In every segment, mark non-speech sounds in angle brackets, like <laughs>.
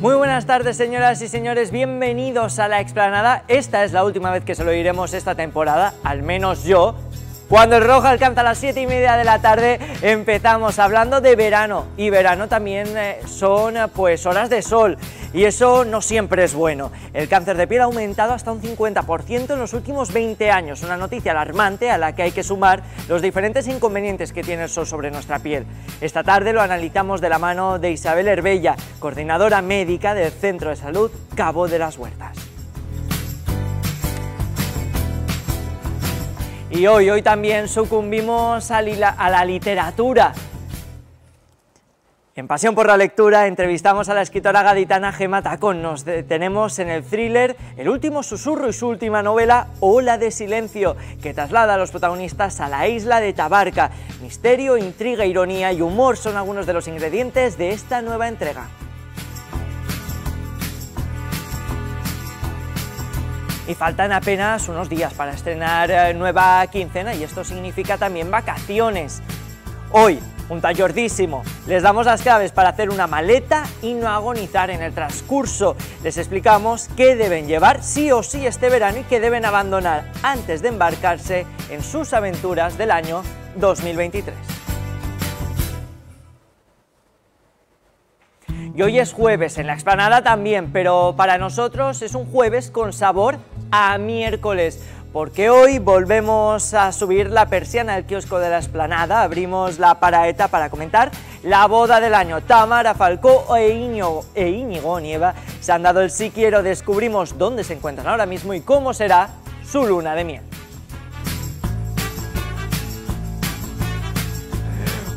Muy buenas tardes señoras y señores, bienvenidos a la explanada. Esta es la última vez que se lo iremos esta temporada, al menos yo, cuando el rojo alcanza las 7 y media de la tarde empezamos hablando de verano y verano también eh, son pues horas de sol y eso no siempre es bueno. El cáncer de piel ha aumentado hasta un 50% en los últimos 20 años, una noticia alarmante a la que hay que sumar los diferentes inconvenientes que tiene el sol sobre nuestra piel. Esta tarde lo analizamos de la mano de Isabel Herbella, coordinadora médica del Centro de Salud Cabo de las Huertas. Y hoy, hoy también sucumbimos a, la, literatura. En Pasión por la Lectura entrevistamos a la escritora gaditana Gema Tacón. Nos detenemos en el thriller El último susurro y su última novela Ola de silencio, que traslada a los protagonistas a la isla de Tabarca. Misterio, intriga, ironía y humor son algunos de los ingredientes de esta nueva entrega. y faltan apenas unos días para estrenar eh, nueva quincena y esto significa también vacaciones. Hoy, un tallordísimo, les damos las claves para hacer una maleta y no agonizar en el transcurso. Les explicamos qué deben llevar sí o sí este verano y qué deben abandonar antes de embarcarse en sus aventuras del año 2023. Y hoy es jueves, en la explanada también, pero para nosotros es un jueves con sabor a miércoles porque hoy volvemos a subir la persiana del kiosco de la esplanada, abrimos la paraeta para comentar la boda del año. Tamara Falcó e Íñigo, e Íñigo Nieva se han dado el sí quiero, descubrimos dónde se encuentran ahora mismo y cómo será su luna de miel.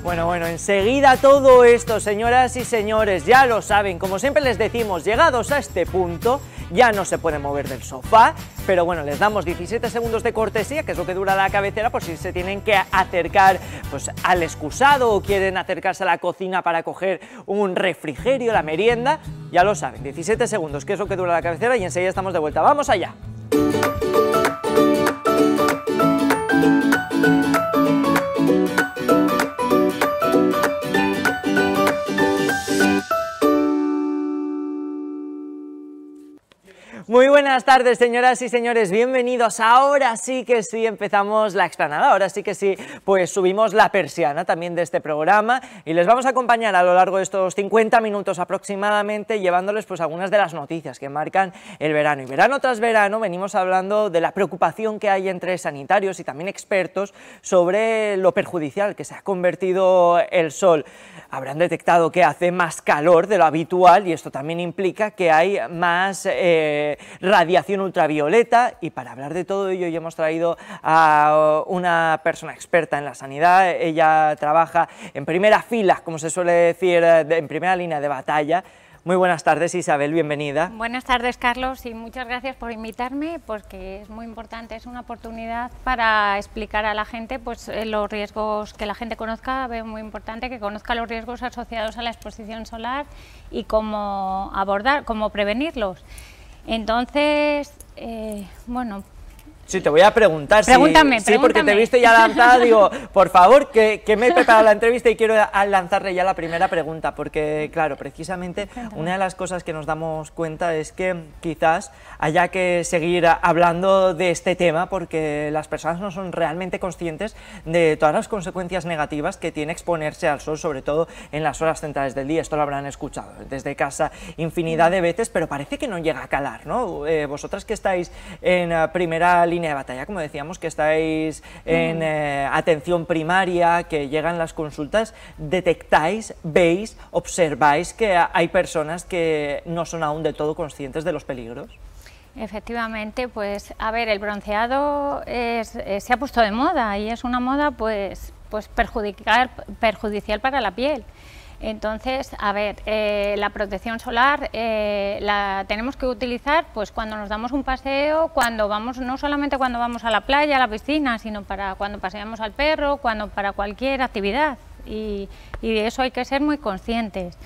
Bueno, bueno, enseguida todo esto, señoras y señores, ya lo saben, como siempre les decimos, llegados a este punto, ya no se pueden mover del sofá, pero bueno, les damos 17 segundos de cortesía, que es lo que dura la cabecera, por si se tienen que acercar pues, al excusado o quieren acercarse a la cocina para coger un refrigerio, la merienda, ya lo saben, 17 segundos, que es lo que dura la cabecera y enseguida estamos de vuelta. ¡Vamos allá! Muy buenas tardes, señoras y señores. Bienvenidos. Ahora sí que sí empezamos la explanada. Ahora sí que sí, pues subimos la persiana también de este programa y les vamos a acompañar a lo largo de estos 50 minutos aproximadamente llevándoles pues algunas de las noticias que marcan el verano. Y verano tras verano venimos hablando de la preocupación que hay entre sanitarios y también expertos sobre lo perjudicial que se ha convertido el sol habrán detectado que hace más calor de lo habitual y esto también implica que hay más eh, radiación ultravioleta y para hablar de todo ello ya hemos traído a una persona experta en la sanidad, ella trabaja en primera fila, como se suele decir, en primera línea de batalla, muy buenas tardes Isabel, bienvenida. Buenas tardes Carlos y muchas gracias por invitarme porque es muy importante, es una oportunidad para explicar a la gente pues, eh, los riesgos que la gente conozca, veo muy importante que conozca los riesgos asociados a la exposición solar y cómo abordar, cómo prevenirlos. Entonces, eh, bueno, Sí, te voy a preguntar. Pregúntame, si, Sí, porque te viste ya lanzada, digo, <laughs> por favor, que, me he preparado la entrevista y quiero lanzarle ya la primera pregunta, porque claro, precisamente una de las cosas que nos damos cuenta es que quizás haya que seguir hablando de este tema, porque las personas no son realmente conscientes de todas las consecuencias negativas que tiene exponerse al sol, sobre todo en las horas centrales del día. Esto lo habrán escuchado desde casa infinidad de mm. veces, pero parece que no llega a calar, ¿no? Eh, vosotras que estáis en eh, primera línea de batalla, como decíamos, que estáis en mm. eh, atención primaria, que llegan las consultas, detectáis, veis, observáis que hay personas que no son aún del todo conscientes de los peligros. Efectivamente, pues a ver, el bronceado es, eh, se ha puesto de moda y es una moda pues, pues perjudicar, perjudicial para la piel. Entonces, a ver, eh, la protección solar eh, la tenemos que utilizar pues cuando nos damos un paseo, cuando vamos, no solamente cuando vamos a la playa, a la piscina, sino para cuando paseamos al perro, cuando para cualquier actividad. Y, de eso hay que ser muy conscientes.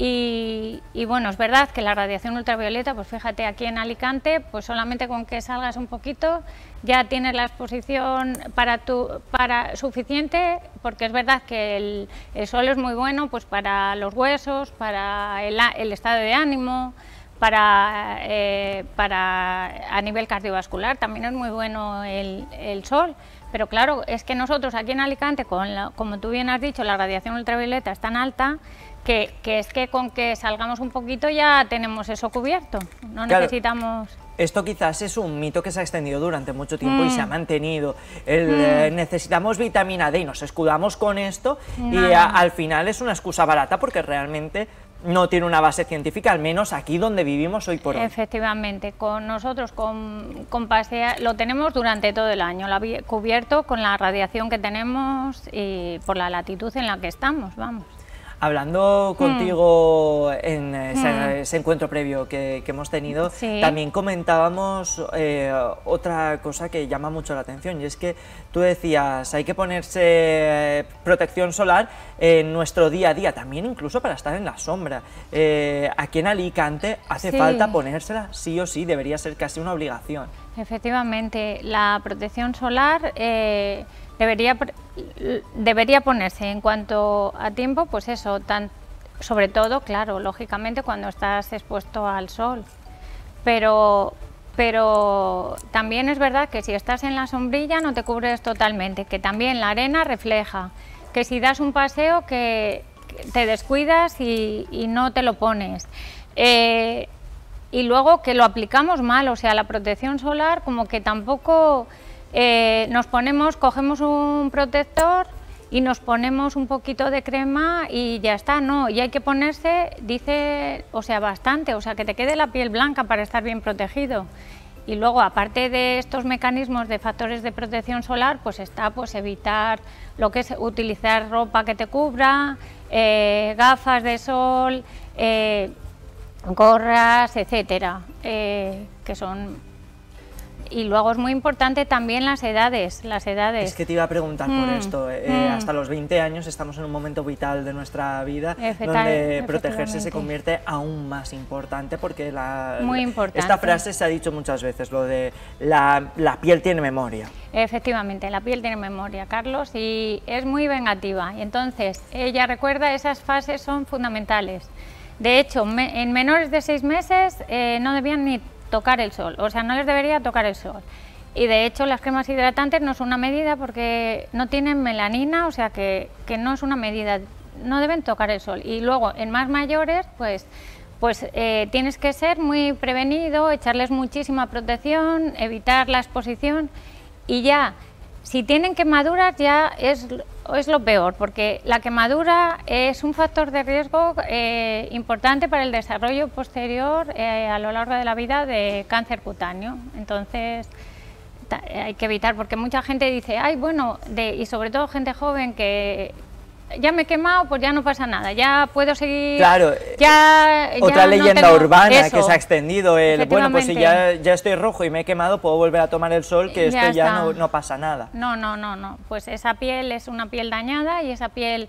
Y, y, bueno, es verdad que la radiación ultravioleta, pues fíjate, aquí en Alicante, pues solamente con que salgas un poquito ya tienes la exposición para para suficiente, porque es verdad que el, sol es muy bueno pues para los huesos, para el, estado de ánimo, para, eh, para a nivel cardiovascular, también es muy bueno el, el, sol. Pero claro, es que nosotros aquí en Alicante, con como tú bien has dicho, la radiación ultravioleta es tan alta que, que es que con que salgamos un poquito ya tenemos eso cubierto, no necesitamos esto quizás es un mito que se ha extendido durante mucho tiempo y se ha mm. mantenido. Mm. Eh, necesitamos vitamina D y nos escudamos con esto y eh, al final es una excusa barata porque realmente no tiene una base científica, al menos aquí donde vivimos hoy por hoy. Efectivamente, con nosotros, con, con lo tenemos durante todo el año, ha cubierto con la radiación que tenemos y por la latitud en la que estamos, vamos hablando hmm. contigo en hmm. ese, encuentro previo que, hemos tenido, también comentábamos eh, otra cosa que llama mucho la atención y es que tú decías, hay que ponerse protección solar en nuestro día a día, también incluso para estar en la sombra. Eh, aquí en Alicante hace falta ponérsela sí o sí, debería ser casi una obligación. Efectivamente, la protección solar... Eh, Debería, debería ponerse en cuanto a tiempo, pues eso, tan, sobre todo, claro, lógicamente cuando estás expuesto al sol. Pero, pero también es verdad que si estás en la sombrilla no te cubres totalmente, que también la arena refleja, que si das un paseo que te descuidas y, no te lo pones. Eh, y luego que lo aplicamos mal, o sea, la protección solar como que tampoco eh, nos ponemos, cogemos un protector y nos ponemos un poquito de crema y ya está, no, y hay que ponerse, dice, o sea, bastante, o sea, que te quede la piel blanca para estar bien protegido. Y luego, aparte de estos mecanismos de factores de protección solar, pues está pues evitar lo que es utilizar ropa que te cubra, eh, gafas de sol, eh, gorras, etcétera, que son y luego es muy importante también las edades, las edades. Es que te iba a preguntar por mm, esto. Eh, mm. Hasta los 20 años estamos en un momento vital de nuestra vida donde protegerse se convierte aún más importante porque la, muy importante. esta frase se ha dicho muchas veces, lo de la, la piel tiene memoria. Efectivamente, la piel tiene memoria, Carlos, y es muy vengativa. Y entonces, ella recuerda, esas fases son fundamentales. De hecho, en menores de seis meses eh, no debían ni tocar el sol, o sea, no les debería tocar el sol. Y de hecho las cremas hidratantes no son una medida porque no tienen melanina, o sea que, que no es una medida, no deben tocar el sol. Y luego en más mayores, pues, pues eh, tienes que ser muy prevenido, echarles muchísima protección, evitar la exposición y ya, si tienen quemaduras ya es es lo peor, porque la quemadura es un factor de riesgo eh, importante para el desarrollo posterior eh, a lo largo de la vida de cáncer cutáneo. Entonces, hay que evitar, porque mucha gente dice, ay, bueno, de, y sobre todo gente joven que, ya me he quemado, pues ya no pasa nada, ya puedo seguir... Claro, ya, eh, otra leyenda urbana que se ha extendido, el bueno, pues si ya, ya, estoy rojo y me he quemado, puedo volver a tomar el sol, que esto ya no, no, pasa nada. No, no, no, no, pues esa piel es una piel dañada y esa piel,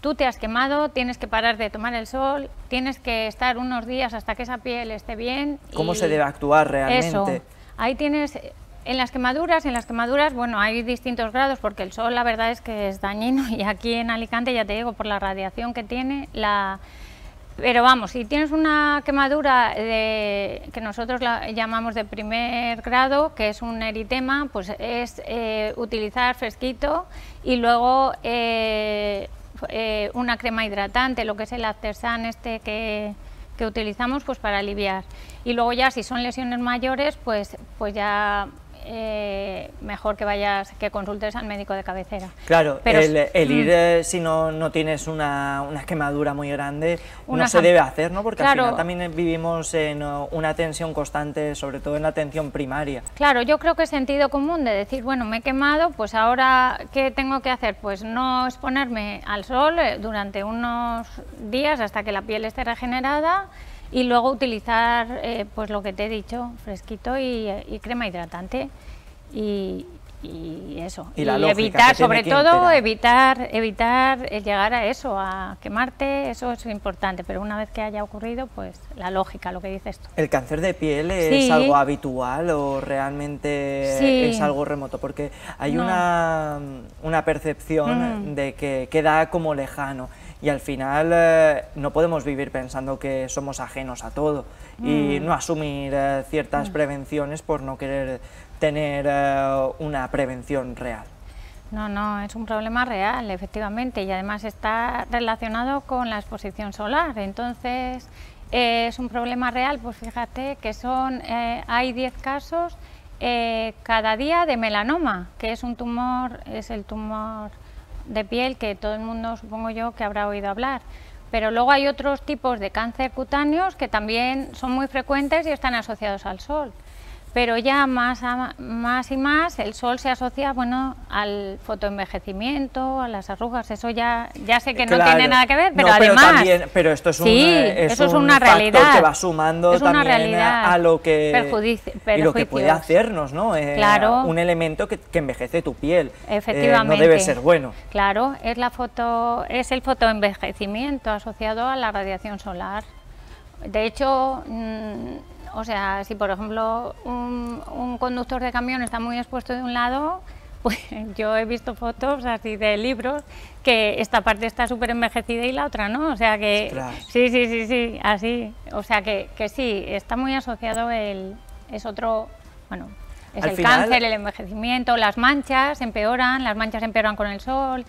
tú te has quemado, tienes que parar de tomar el sol, tienes que estar unos días hasta que esa piel esté bien. ¿Cómo se debe actuar realmente? ahí tienes en las quemaduras, en las quemaduras, bueno, hay distintos grados porque el sol la verdad es que es dañino <laughs> y aquí en Alicante, ya te digo, por la radiación que tiene, Pero vamos, si tienes una quemadura que nosotros la llamamos de primer grado, que es un eritema, pues es eh, utilizar fresquito y luego eh, eh, una crema hidratante, lo que es el aftersun este que, utilizamos pues para aliviar. Y luego ya si son lesiones mayores, pues, pues ya eh, mejor que vayas, que consultes al médico de cabecera. Claro, el, mm. ir eh, si no, tienes una, quemadura muy grande no se debe hacer, ¿no? Porque al final también eh, vivimos en una tensión constante, sobre todo en la atención primaria. Claro, yo creo que es sentido común de decir, bueno, me he quemado, pues ahora, ¿qué tengo que hacer? Pues no exponerme al sol durante unos días hasta que la piel esté regenerada, y luego utilizar eh, pues lo que te he dicho, fresquito y, crema hidratante y, eso. Y, la evitar, sobre todo, evitar, evitar eh, llegar a eso, a quemarte, eso es importante, pero una vez que haya ocurrido, pues la lógica, lo que dice esto ¿El cáncer de piel es algo habitual o realmente es algo remoto? Porque hay una, una percepción mm. de que queda como lejano y al final eh, no podemos vivir pensando que somos ajenos a todo y mm. no asumir eh, ciertas mm. prevenciones por no querer tener eh, una prevención real. No, no, es un problema real, efectivamente, y además está relacionado con la exposición solar. Entonces, es un problema real, pues fíjate que son, hay 10 casos cada día de melanoma, que es un tumor, es el tumor de piel que todo el mundo supongo yo que habrá oído hablar. Pero luego hay otros tipos de cáncer cutáneos que también son muy frecuentes y están asociados al sol pero ya más, más y más el sol se asocia bueno, al fotoenvejecimiento, a las arrugas, eso ya, ya sé que no tiene nada que ver, pero, además... pero esto es, un, sí, eh, eso es una realidad. que va sumando también a lo que... lo que puede hacernos, ¿no? Eh, un elemento que, envejece tu piel. Eh, Efectivamente. no debe ser bueno. Claro, es, la foto, es el fotoenvejecimiento asociado a la radiación solar. De hecho... Mm, o sea, si por ejemplo un, conductor de camión está muy expuesto de un lado, <laughs> pues yo he visto fotos así de libros que esta parte está súper envejecida y la otra no, o sea que... Sí, sí, sí, sí, así, o sea que, que sí, está muy asociado el... es otro, bueno, es el cáncer, el envejecimiento, las manchas empeoran, las manchas empeoran con el sol,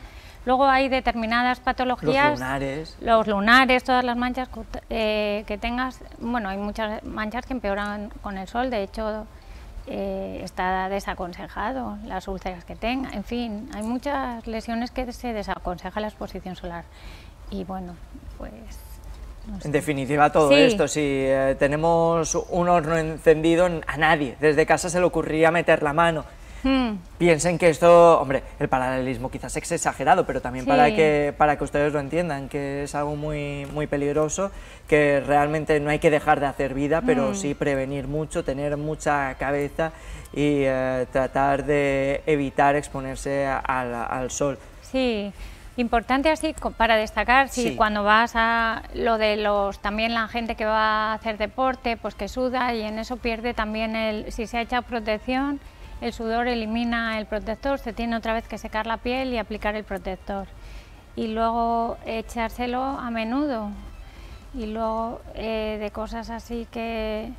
Luego hay determinadas patologías. Los lunares. Los lunares, todas las manchas eh, que tengas. Bueno, hay muchas manchas que empeoran con el sol. De hecho, eh, está desaconsejado las úlceras que tenga. En fin, hay muchas lesiones que se desaconseja la exposición solar. Y bueno, pues En definitiva, todo esto, si eh, tenemos un horno encendido, a nadie desde casa se le ocurriría meter la mano. Hmm. Piensen que esto, hombre, el paralelismo quizás es exagerado, pero también para, que, para que ustedes lo entiendan, que es algo muy, muy peligroso, que realmente no hay que dejar de hacer vida, pero hmm. sí prevenir mucho, tener mucha cabeza y eh, tratar de evitar exponerse al, sol. Sí, Importante así para destacar, si cuando vas a lo de los, también la gente que va a hacer deporte, pues que suda y en eso pierde también el, si se ha echado protección, el sudor elimina el protector, se tiene otra vez que secar la piel y aplicar el protector. Y luego echárselo a menudo. Y luego eh, de cosas así que...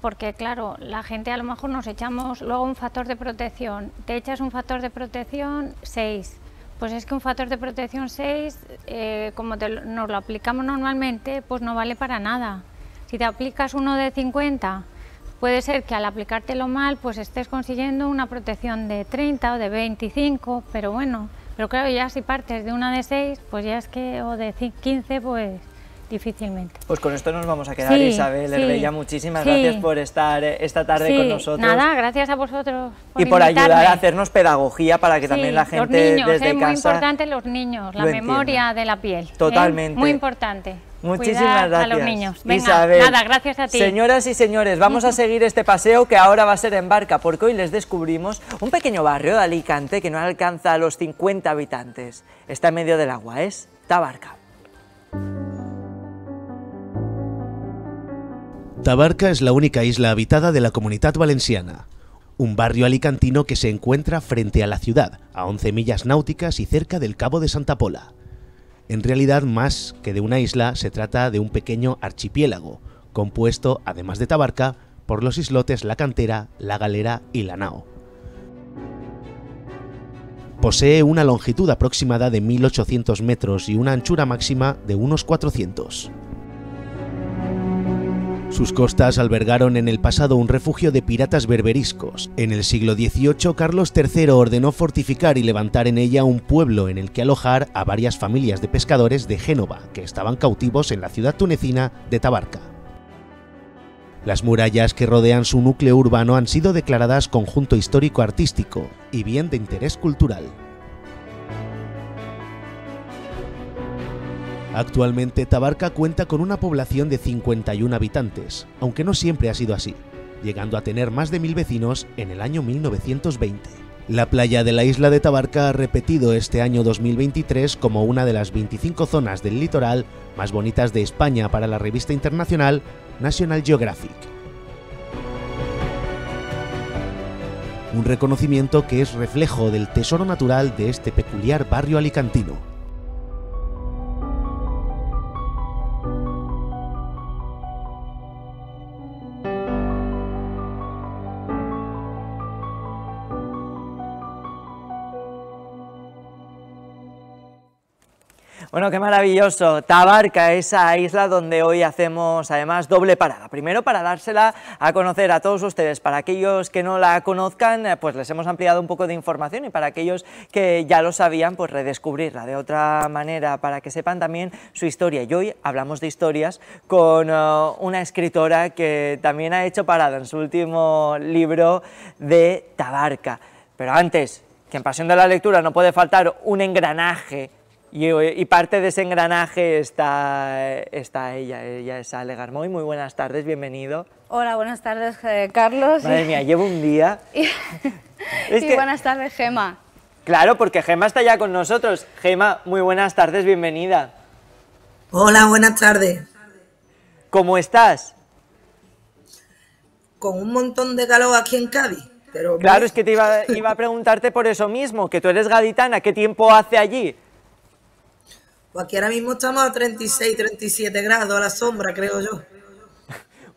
Porque claro, la gente a lo mejor nos echamos luego un factor de protección. Te echas un factor de protección 6. Pues es que un factor de protección 6, eh, como nos lo aplicamos normalmente, pues no vale para nada. Si te aplicas uno de 50 puede ser que al aplicártelo mal pues estés consiguiendo una protección de 30 o de 25, pero bueno, pero claro, ya si partes de una de 6, pues ya es que, o de 15, pues difícilmente. Pues con esto nos vamos a quedar, Isabel Herbella. muchísimas gracias por estar eh, esta tarde con nosotros. Nada, gracias a vosotros. Por y por ayudar a hacernos pedagogía para que también la gente los niños, es muy importante los niños, la memoria de la piel. ¿eh? Totalmente. Muy importante. Muchísimas gracias. A los niños. Isabel. Nada, gracias a ti. Señoras y señores, vamos a <laughs> seguir este paseo que ahora va a ser en barca, porque hoy les descubrimos un pequeño barrio de Alicante que no alcanza a los 50 habitantes. Está en medio del agua, es Tabarca. Tabarca es la única isla habitada de la Comunidad Valenciana, un barrio alicantino que se encuentra frente a la ciudad, a 11 millas náuticas y cerca del Cabo de Santa Pola. En realidad, más que de una isla, se trata de un pequeño archipiélago, compuesto, además de Tabarca, por los islotes La Cantera, La Galera y La Nao. Posee una longitud aproximada de 1800 metros y una anchura máxima de unos 400. Sus costas albergaron en el pasado un refugio de piratas berberiscos. En el siglo XVIII, Carlos III ordenó fortificar y levantar en ella un pueblo en el que alojar a varias familias de pescadores de Génova que estaban cautivos en la ciudad tunecina de Tabarca. Las murallas que rodean su núcleo urbano han sido declaradas conjunto histórico-artístico y bien de interés cultural. Actualmente Tabarca cuenta con una población de 51 habitantes, aunque no siempre ha sido así, llegando a tener más de mil vecinos en el año 1920. La playa de la isla de Tabarca ha repetido este año 2023 como una de las 25 zonas del litoral más bonitas de España para la revista internacional National Geographic. Un reconocimiento que es reflejo del tesoro natural de este peculiar barrio alicantino. Bueno, qué maravilloso. Tabarca, esa isla donde hoy hacemos además doble parada. Primero para dársela a conocer a todos ustedes. Para aquellos que no la conozcan, eh, pues les hemos ampliado un poco de información y para aquellos que ya lo sabían, pues redescubrirla de otra manera para que sepan también su historia. Y hoy hablamos de historias con eh, una escritora que también ha hecho parada en su último libro de Tabarca. Pero antes, que en Pasión de la Lectura no puede faltar un engranaje y, parte de ese engranaje está, está ella, ella es Ale Garmoy. Muy buenas tardes, bienvenido. Hola, buenas tardes, eh, Carlos. Madre mía, llevo un día. <laughs> y, buenas tardes, Gema. Claro, porque Gema está ya con nosotros. Gema, muy buenas tardes, bienvenida. Hola, buenas tardes. ¿Cómo estás? Con un montón de calor aquí en Cádiz. claro, es que te iba, iba a preguntarte por eso mismo, que tú eres gaditana, ¿qué tiempo hace allí? Pues aquí ahora mismo estamos a 36, 37 grados a la sombra, creo yo.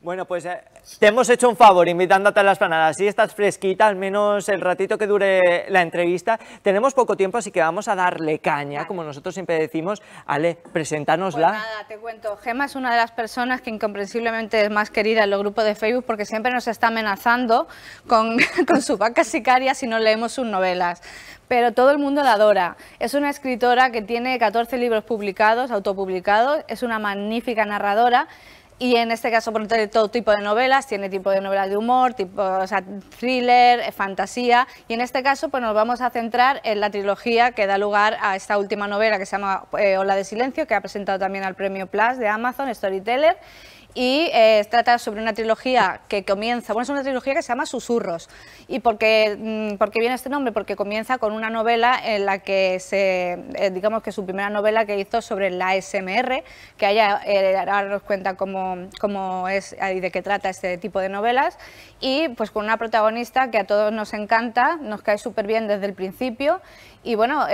Bueno, pues eh, te hemos hecho un favor invitándote a las planadas. Si estás fresquita, al menos el ratito que dure la entrevista. Tenemos poco tiempo, así que vamos a darle caña, como nosotros siempre decimos. Ale, preséntanosla. Pues nada, te cuento. Gema es una de las personas que incomprensiblemente es más querida en los grupos de Facebook porque siempre nos está amenazando con, <laughs> con su vaca sicaria si no leemos sus novelas pero todo el mundo la adora. Es una escritora que tiene 14 libros publicados, autopublicados, es una magnífica narradora y en este caso por todo tipo de novelas, tiene tipo de novelas de humor, tipo, thriller, eh, fantasía, y en este caso pues nos vamos a centrar en la trilogía que da lugar a esta última novela que se llama eh, Ola de Silencio, que ha presentado también al Premio Plus de Amazon, Storyteller, y eh, trata sobre una trilogía que comienza, bueno, es una trilogía que se llama Susurros. ¿Y por qué, mm, viene este nombre? Porque comienza con una novela en la que se, eh, digamos que su primera novela que hizo sobre la SMR, que ella eh, ahora nos cuenta cómo, es y de qué trata este tipo de novelas, y pues con una protagonista que a todos nos encanta, nos cae súper bien desde el principio, y bueno,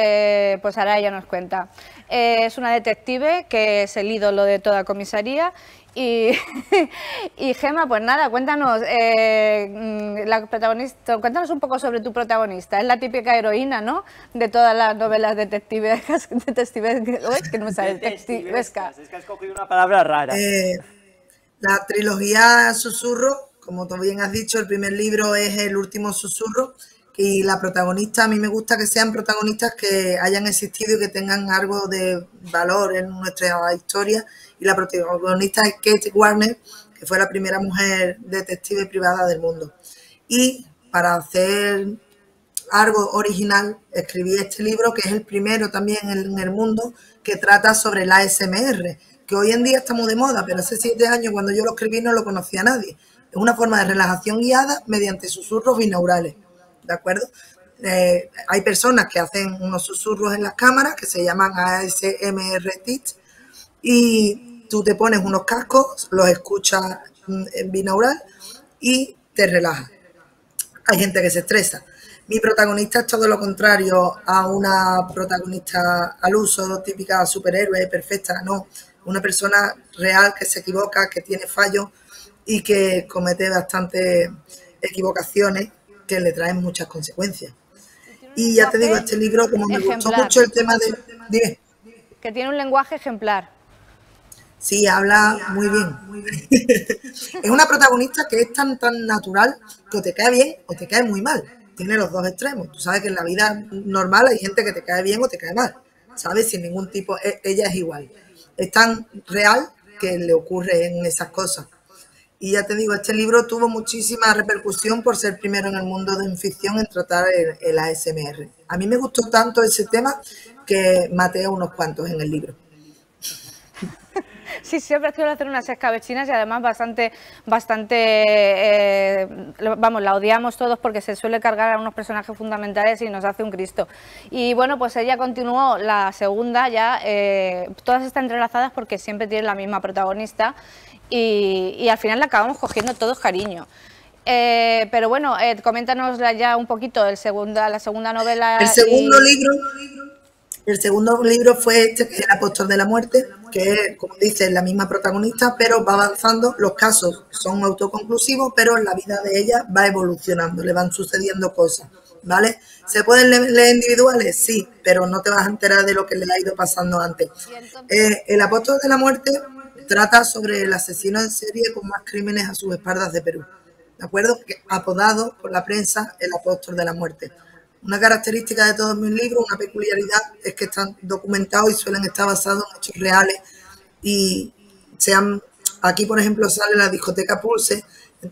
pues ahora ella nos cuenta. Eh, es una detective que es el ídolo de toda comisaría. Y, <laughs> y Gema, pues nada, cuéntanos, eh, mm, la protagonista, cuéntanos un poco sobre tu protagonista. Es la típica heroína, ¿no? De todas las novelas <laughs> detectives, es que no me sale, Es que has una palabra rara. Eh, la trilogía Susurro, como tú bien has dicho, el primer libro es El último Susurro y la protagonista, a mí me gusta que sean protagonistas que hayan existido y que tengan algo de valor en nuestra historia. Y la protagonista es Kate Warner, que fue la primera mujer detective privada del mundo. Y para hacer algo original, escribí este libro, que es el primero también en el mundo, que trata sobre la S.M.R. que hoy en día estamos de moda, pero hace siete años cuando yo lo escribí no lo conocía nadie. Es una forma de relajación guiada mediante susurros binaurales. ¿de acuerdo? Eh, hay personas que hacen unos susurros en las cámaras que se llaman ASMR y tú te pones unos cascos, los escuchas mm, en binaural y te relajas. Hay gente que se estresa. Mi protagonista es todo lo contrario a una protagonista al uso, típica superhéroe, perfecta, no. Una persona real que se equivoca, que tiene fallos y que comete bastantes equivocaciones que le traen muchas consecuencias. Y ya te digo, este libro, como me gustó mucho el tema de... que tiene un lenguaje ejemplar. Sí, habla muy bien. <laughs> es una protagonista que es tan tan natural que te cae bien o te cae muy mal. Tiene los dos extremos. Tú sabes que en la vida normal hay gente que te cae bien o te cae mal. ¿Sabes? Sin ningún tipo. E, ella es igual. Es tan real que le ocurre en esas cosas. Y ya te digo, este libro tuvo muchísima repercusión por ser primero en el mundo de ficción en tratar el, ASMR. A mí me gustó tanto ese tema que maté a unos cuantos en el libro. Sí, siempre ha sido hacer unas escabechinas y además bastante, bastante, eh, vamos, la odiamos todos porque se suele cargar a unos personajes fundamentales y nos hace un Cristo. Y bueno, pues ella continuó la segunda ya, eh, todas están entrelazadas porque siempre tiene la misma protagonista y, al final la acabamos cogiendo todos cariño. Eh, pero bueno, coméntanos ya un poquito el segunda, la segunda novela. El segundo libro el segundo libro fue este, que es El apóstol de la muerte, que es, como dice, la misma protagonista, pero va avanzando. Los casos son autoconclusivos, pero la vida de ella va evolucionando, le van sucediendo cosas. ¿Vale? ¿Se pueden leer, individuales? Sí, pero no te vas a enterar de lo que le ha ido pasando antes. Eh, el apóstol de la muerte trata sobre el asesino en serie con más crímenes a sus espaldas de Perú. ¿De acuerdo? Apodado por la prensa el apóstol de la muerte. Una característica de todos mis libros, una peculiaridad, es que están documentados y suelen estar basados en hechos reales. Y sean, aquí, por ejemplo, sale la discoteca Pulse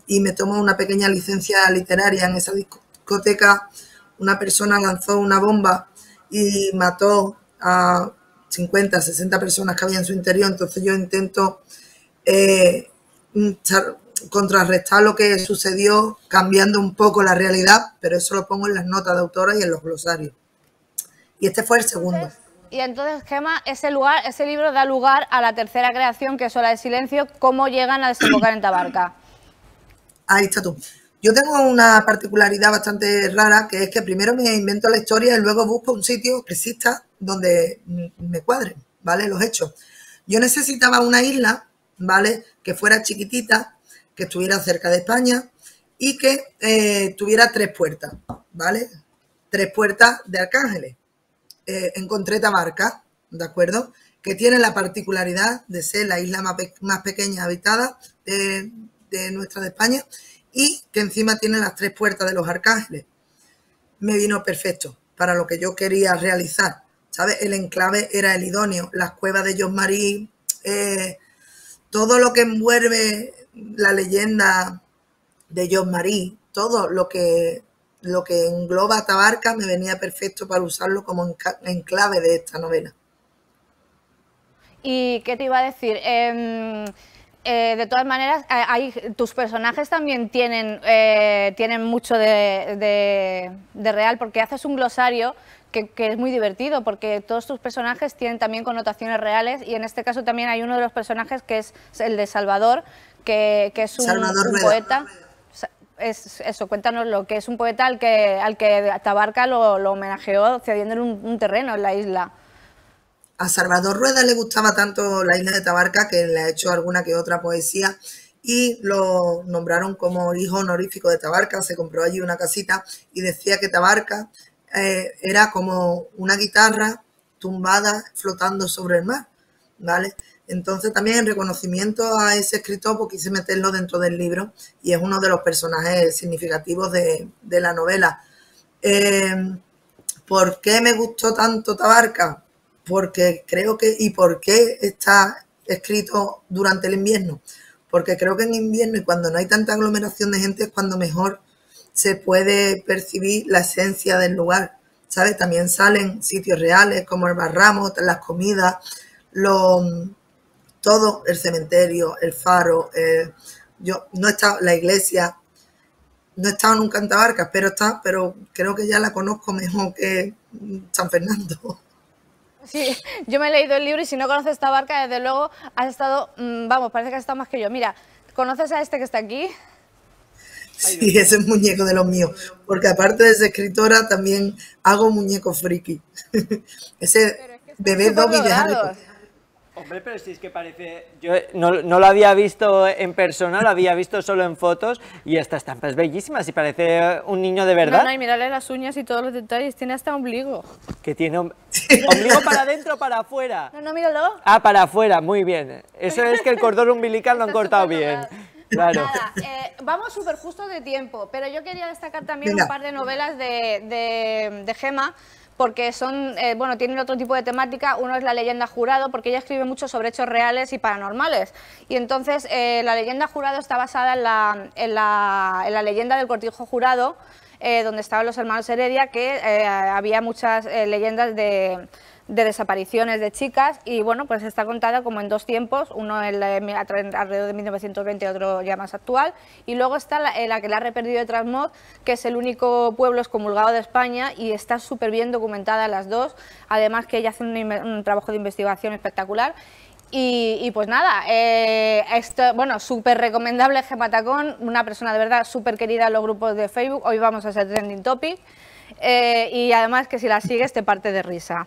y me tomo una pequeña licencia literaria. En esa discoteca una persona lanzó una bomba y mató a 50, 60 personas que había en su interior. Entonces yo intento eh, contrarrestar lo que sucedió cambiando un poco la realidad, pero eso lo pongo en las notas de autora y en los glosarios. Y este fue el segundo. Y entonces, Gema, ese, lugar, ese libro da lugar a la tercera creación, que es Ola de Silencio, cómo llegan a desembocar en Tabarca. Ahí está tú. Yo tengo una particularidad bastante rara, que es que primero me invento la historia y luego busco un sitio que exista donde mm, me cuadren, ¿vale? Los hechos. Yo necesitaba una isla, ¿vale? Que fuera chiquitita, que estuviera cerca de España y que eh, tuviera tres puertas, ¿vale? Tres puertas de Arcángeles. Eh, encontré Tabarca, ¿de acuerdo? Que tiene la particularidad de ser la isla más, pequeña habitada de, nuestra de España y que encima tiene las tres puertas de los Arcángeles. Me vino perfecto para lo que yo quería realizar. ¿Sabes? El enclave era el idóneo, las cuevas de Josmarí, eh, todo lo que envuelve la leyenda de John Marie, todo lo que, lo que engloba Tabarca me venía perfecto para usarlo como enclave de esta novela. ¿Y qué te iba a decir? Em, eh, de todas maneras, eh, hay, tus personajes también tienen, eh, tienen mucho de, de, real, porque haces un glosario que, que, es muy divertido porque todos tus personajes tienen también connotaciones reales y en este caso también hay uno de los personajes que es el de Salvador, que, es un, poeta. Es, eso, cuéntanos lo que es un poeta al que, Tabarca lo, homenajeó cediéndole un, terreno en la isla. A Salvador Rueda le gustaba tanto la isla de Tabarca que le ha hecho alguna que otra poesía y lo nombraron como hijo honorífico de Tabarca, se compró allí una casita y decía que Tabarca eh, era como una guitarra tumbada flotando sobre el mar, ¿vale? Entonces también en reconocimiento a ese escritor, porque quise meterlo dentro del libro y es uno de los personajes significativos de, la novela. Eh, ¿Por qué me gustó tanto Tabarca? Porque creo que, y por qué está escrito durante el invierno, porque creo que en invierno y cuando no hay tanta aglomeración de gente es cuando mejor se puede percibir la esencia del lugar, ¿sabes? También salen sitios reales como el barramo, las comidas, los, todo el cementerio, el faro, eh, yo no he estado, la iglesia, no he estado nunca en Tabarca, pero está, pero creo que ya la conozco mejor que San Fernando. Sí, yo me he leído el libro y si no conoces barca desde luego has estado, mm, vamos, parece que has estado más que yo. Mira, ¿conoces a este que está aquí? Sí, ese es muñeco de los míos, porque aparte de ser escritora también hago muñeco friki. <laughs> ese bebé de Hombre, pero si es que parece... Yo no, lo había visto en persona, lo había visto solo en fotos y esta estampa es bellísima, si parece un niño de verdad. No, no, y mirarle las uñas y todos los detalles, tiene hasta ombligo. Que tiene <laughs> ombligo para adentro o para afuera. No, no, míralo. Ah, para afuera, muy bien. Eso es que el cordón umbilical lo han <laughs> cortado bien. <laughs> Claro. Eh, vamos súper justo de tiempo, pero yo quería destacar también un par de novelas de, de, de Gema porque son, eh, bueno, tienen otro tipo de temática. Uno es la leyenda jurado, porque ella escribe mucho sobre hechos reales y paranormales. Y entonces eh, la leyenda jurado está basada en la, en la, en la leyenda del cortijo jurado, eh, donde estaban los hermanos Heredia, que había muchas leyendas de de desapariciones de chicas y bueno, pues está contada como en dos tiempos, uno alrededor de 1920, otro ya más actual, y luego está la, eh, que la ha reperdido de transmod que es el único pueblo excomulgado de España y está súper bien documentada las dos, además que ella hace un, trabajo de investigación espectacular. Y, pues nada, eh, esto, bueno, súper recomendable Gematacón, una persona de verdad súper querida en los grupos de Facebook, hoy vamos a ser trending topic eh, y además que si la sigues te parte de risa.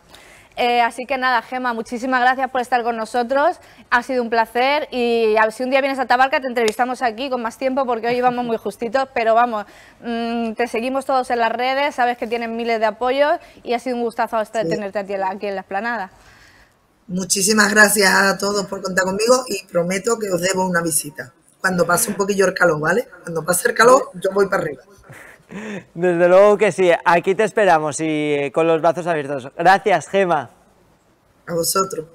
Eh, así que nada, Gema, muchísimas gracias por estar con nosotros. Ha sido un placer y si un día vienes a Tabarca te entrevistamos aquí con más tiempo porque hoy vamos muy justitos, <laughs> pero vamos, mm, te seguimos todos en las redes, sabes que tienen miles de apoyos y ha sido un gustazo este sí. tenerte aquí aquí en la esplanada. Muchísimas gracias a todos por contar conmigo y prometo que os debo una visita. Cuando pase un poquillo el calor, ¿vale? Cuando pase el calor, yo voy para arriba. Desde luego que sí, aquí te esperamos y eh, con los brazos abiertos. Gracias, Gema. A vosotros.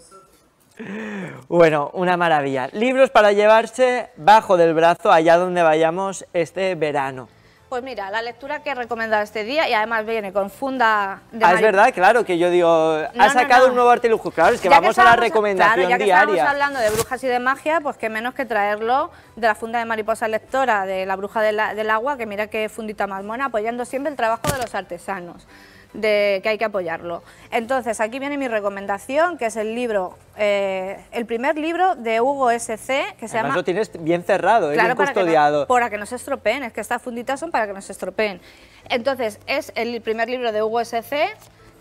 Bueno, una maravilla. Libros para llevarse bajo del brazo allá donde vayamos este verano. Pues mira, la lectura que he recomendado este día y además viene con funda de Ah, es verdad, claro, que yo digo, ha sacado un nuevo artilugio, claro, es que vamos a la recomendación claro, ya que estamos hablando de brujas y de magia, pues qué menos que traerlo de la funda de mariposa lectora, de la bruja del agua, que mira qué fundita más mona, apoyando siempre el trabajo de los artesanos de que hay que apoyarlo. Entonces, aquí viene mi recomendación, que es el libro, eh, el primer libro de Hugo S.C., que se llama... lo tienes bien cerrado, ¿eh? bien custodiado. Para que, no, se estropeen, es que estas funditas son para que no se estropeen. Entonces, es el primer libro de Hugo S.C.,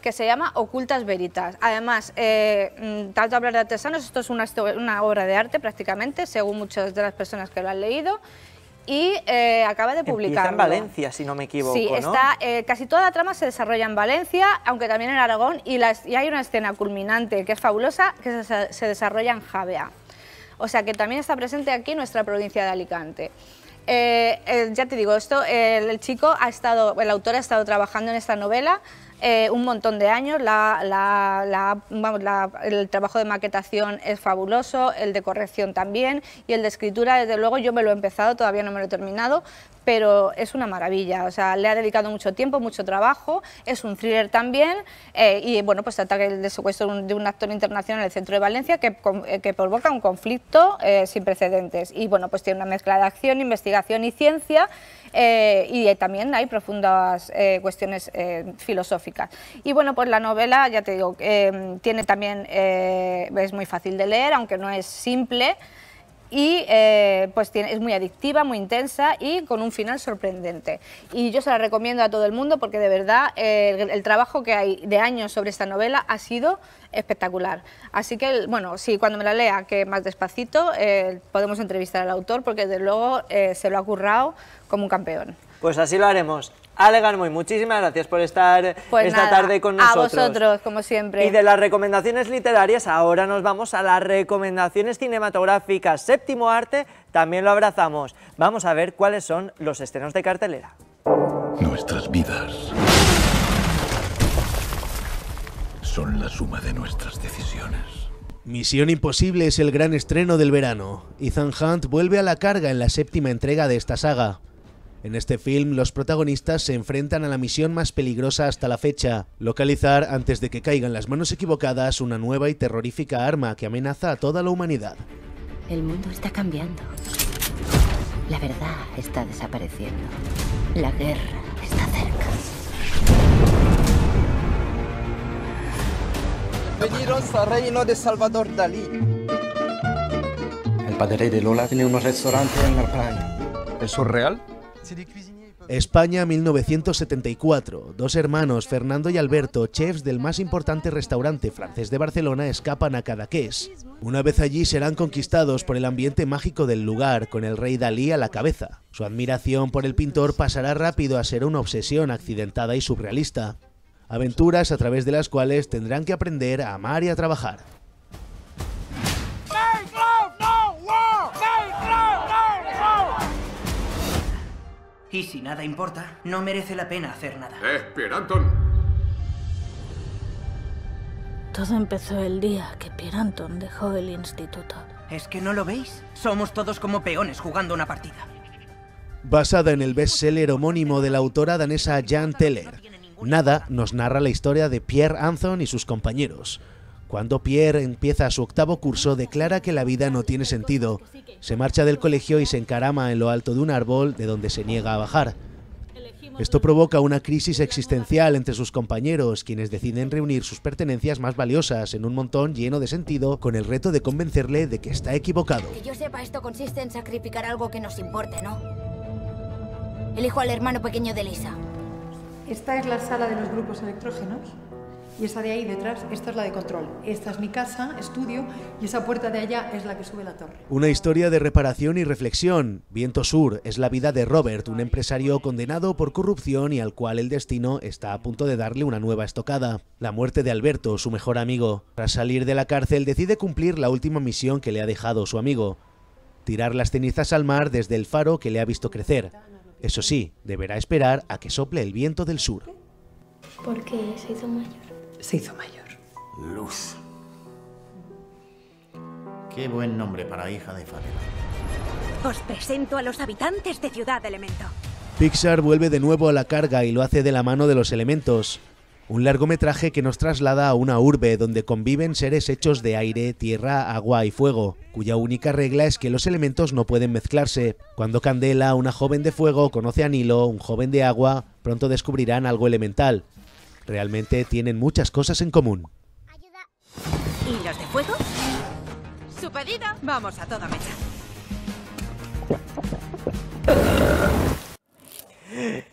que se llama Ocultas Veritas. Además, eh, mm, tanto hablar de artesanos, esto es una obra de arte prácticamente, según muchas de las personas que lo han leído, y eh, acaba de publicar. en Valencia, si no me equivoco. Sí, está, eh, casi toda la trama se desarrolla en Valencia, aunque también en Aragón, y, hay una escena culminante que es fabulosa, que se, desarrolla en Javea. O sea que también está presente aquí nuestra provincia de Alicante. Eh, ya te digo, esto, el, el chico ha estado, el autor ha estado trabajando en esta novela eh, un montón de años, el trabajo de maquetación es fabuloso, el de corrección también y el de escritura, desde luego yo me lo he empezado, todavía no me lo he terminado, pero es una maravilla, o sea, le ha dedicado mucho tiempo, mucho trabajo, es un thriller también, eh, y bueno, pues trata del secuestro de un actor internacional en el centro de Valencia que, eh, provoca un conflicto eh, sin precedentes, y bueno, pues tiene una mezcla de acción, investigación y ciencia, y también hay profundas cuestiones filosóficas. Y bueno, pues la novela, ya te digo, tiene también, es muy fácil de leer, aunque no es simple, y eh, pues tiene, es muy adictiva, muy intensa y con un final sorprendente. Y yo se la recomiendo a todo el mundo porque de verdad eh, el, trabajo que hay de años sobre esta novela ha sido espectacular. Así que, bueno, sí, cuando me la lea, que más despacito, eh, podemos entrevistar al autor porque desde luego se lo ha currado como un campeón. Pues así lo haremos. Ale muchísimas gracias por estar pues esta tarde con nosotros. A vosotros, como siempre. Y de las recomendaciones literarias, ahora nos vamos a las recomendaciones cinematográficas. Séptimo arte, también lo abrazamos. Vamos a ver cuáles son los estrenos de cartelera. Nuestras vidas son la suma de nuestras decisiones. Misión Imposible es el gran estreno del verano. Ethan Hunt vuelve a la carga en la séptima entrega de esta saga. En este film, los protagonistas se enfrentan a la misión más peligrosa hasta la fecha, localizar, antes de que caigan las manos equivocadas, una nueva y terrorífica arma que amenaza a toda la humanidad. El mundo está cambiando. La verdad está desapareciendo. La guerra está cerca. Veniros al reino de Salvador Dalí. El padre de Lola tiene unos restaurantes en la playa. ¿Es surreal? España 1974. Dos hermanos, Fernando y Alberto, chefs del más importante restaurante francés de Barcelona, escapan a Cadaqués. Una vez allí serán conquistados por el ambiente mágico del lugar, con el rey Dalí a la cabeza. Su admiración por el pintor pasará rápido a ser una obsesión accidentada y surrealista. Aventuras a través de las cuales tendrán que aprender a amar y a trabajar. Y si nada importa, no merece la pena hacer nada. ¡Eh, Anton. Todo empezó el día que Pierre Anton dejó el instituto. ¿Es que no lo veis? Somos todos como peones jugando una partida. Basada en el bestseller homónimo de la autora danesa Jan Teller, Nada nos narra la historia de Pierre Anton y sus compañeros, cuando Pierre empieza su octavo curso, declara que la vida no tiene sentido. Se marcha del colegio y se encarama en lo alto de un árbol de donde se niega a bajar. Esto provoca una crisis existencial entre sus compañeros, quienes deciden reunir sus pertenencias más valiosas en un montón lleno de sentido, con el reto de convencerle de que está equivocado. Que yo sepa, esto consiste en sacrificar algo que nos importe, ¿no? Elijo al hermano pequeño de Lisa. Esta es la sala de los grupos electrógenos y esa de ahí detrás, esta es la de control. Esta es mi casa, estudio, y esa puerta de allá es la que sube la torre. Una historia de reparación y reflexión. Viento Sur es la vida de Robert, un empresario condenado por corrupción y al cual el destino está a punto de darle una nueva estocada. La muerte de Alberto, su mejor amigo. Tras salir de la cárcel, decide cumplir la última misión que le ha dejado su amigo. Tirar las cenizas al mar desde el faro que le ha visto crecer. Eso sí, deberá esperar a que sople el viento del sur. Porque se hizo mayor se hizo mayor. Luz. Qué buen nombre para hija de Fabela. Os presento a los habitantes de Ciudad Elemento. Pixar vuelve de nuevo a la carga y lo hace de la mano de los elementos. Un largometraje que nos traslada a una urbe donde conviven seres hechos de aire, tierra, agua y fuego, cuya única regla es que los elementos no pueden mezclarse. Cuando Candela, una joven de fuego, conoce a Nilo, un joven de agua, pronto descubrirán algo elemental, Realmente tienen muchas cosas en común. ¿Y los de fuego? Su pedido, vamos a toda mecha.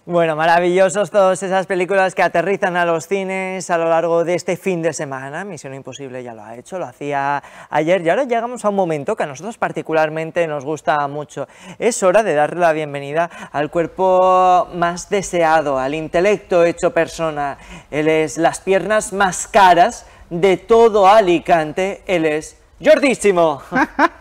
Bueno, maravillosos todas esas películas que aterrizan a los cines a lo largo de este fin de semana. Misión Imposible ya lo ha hecho, lo hacía ayer y ahora llegamos a un momento que a nosotros particularmente nos gusta mucho. Es hora de darle la bienvenida al cuerpo más deseado, al intelecto hecho persona. Él es las piernas más caras de todo Alicante, él es Jordísimo.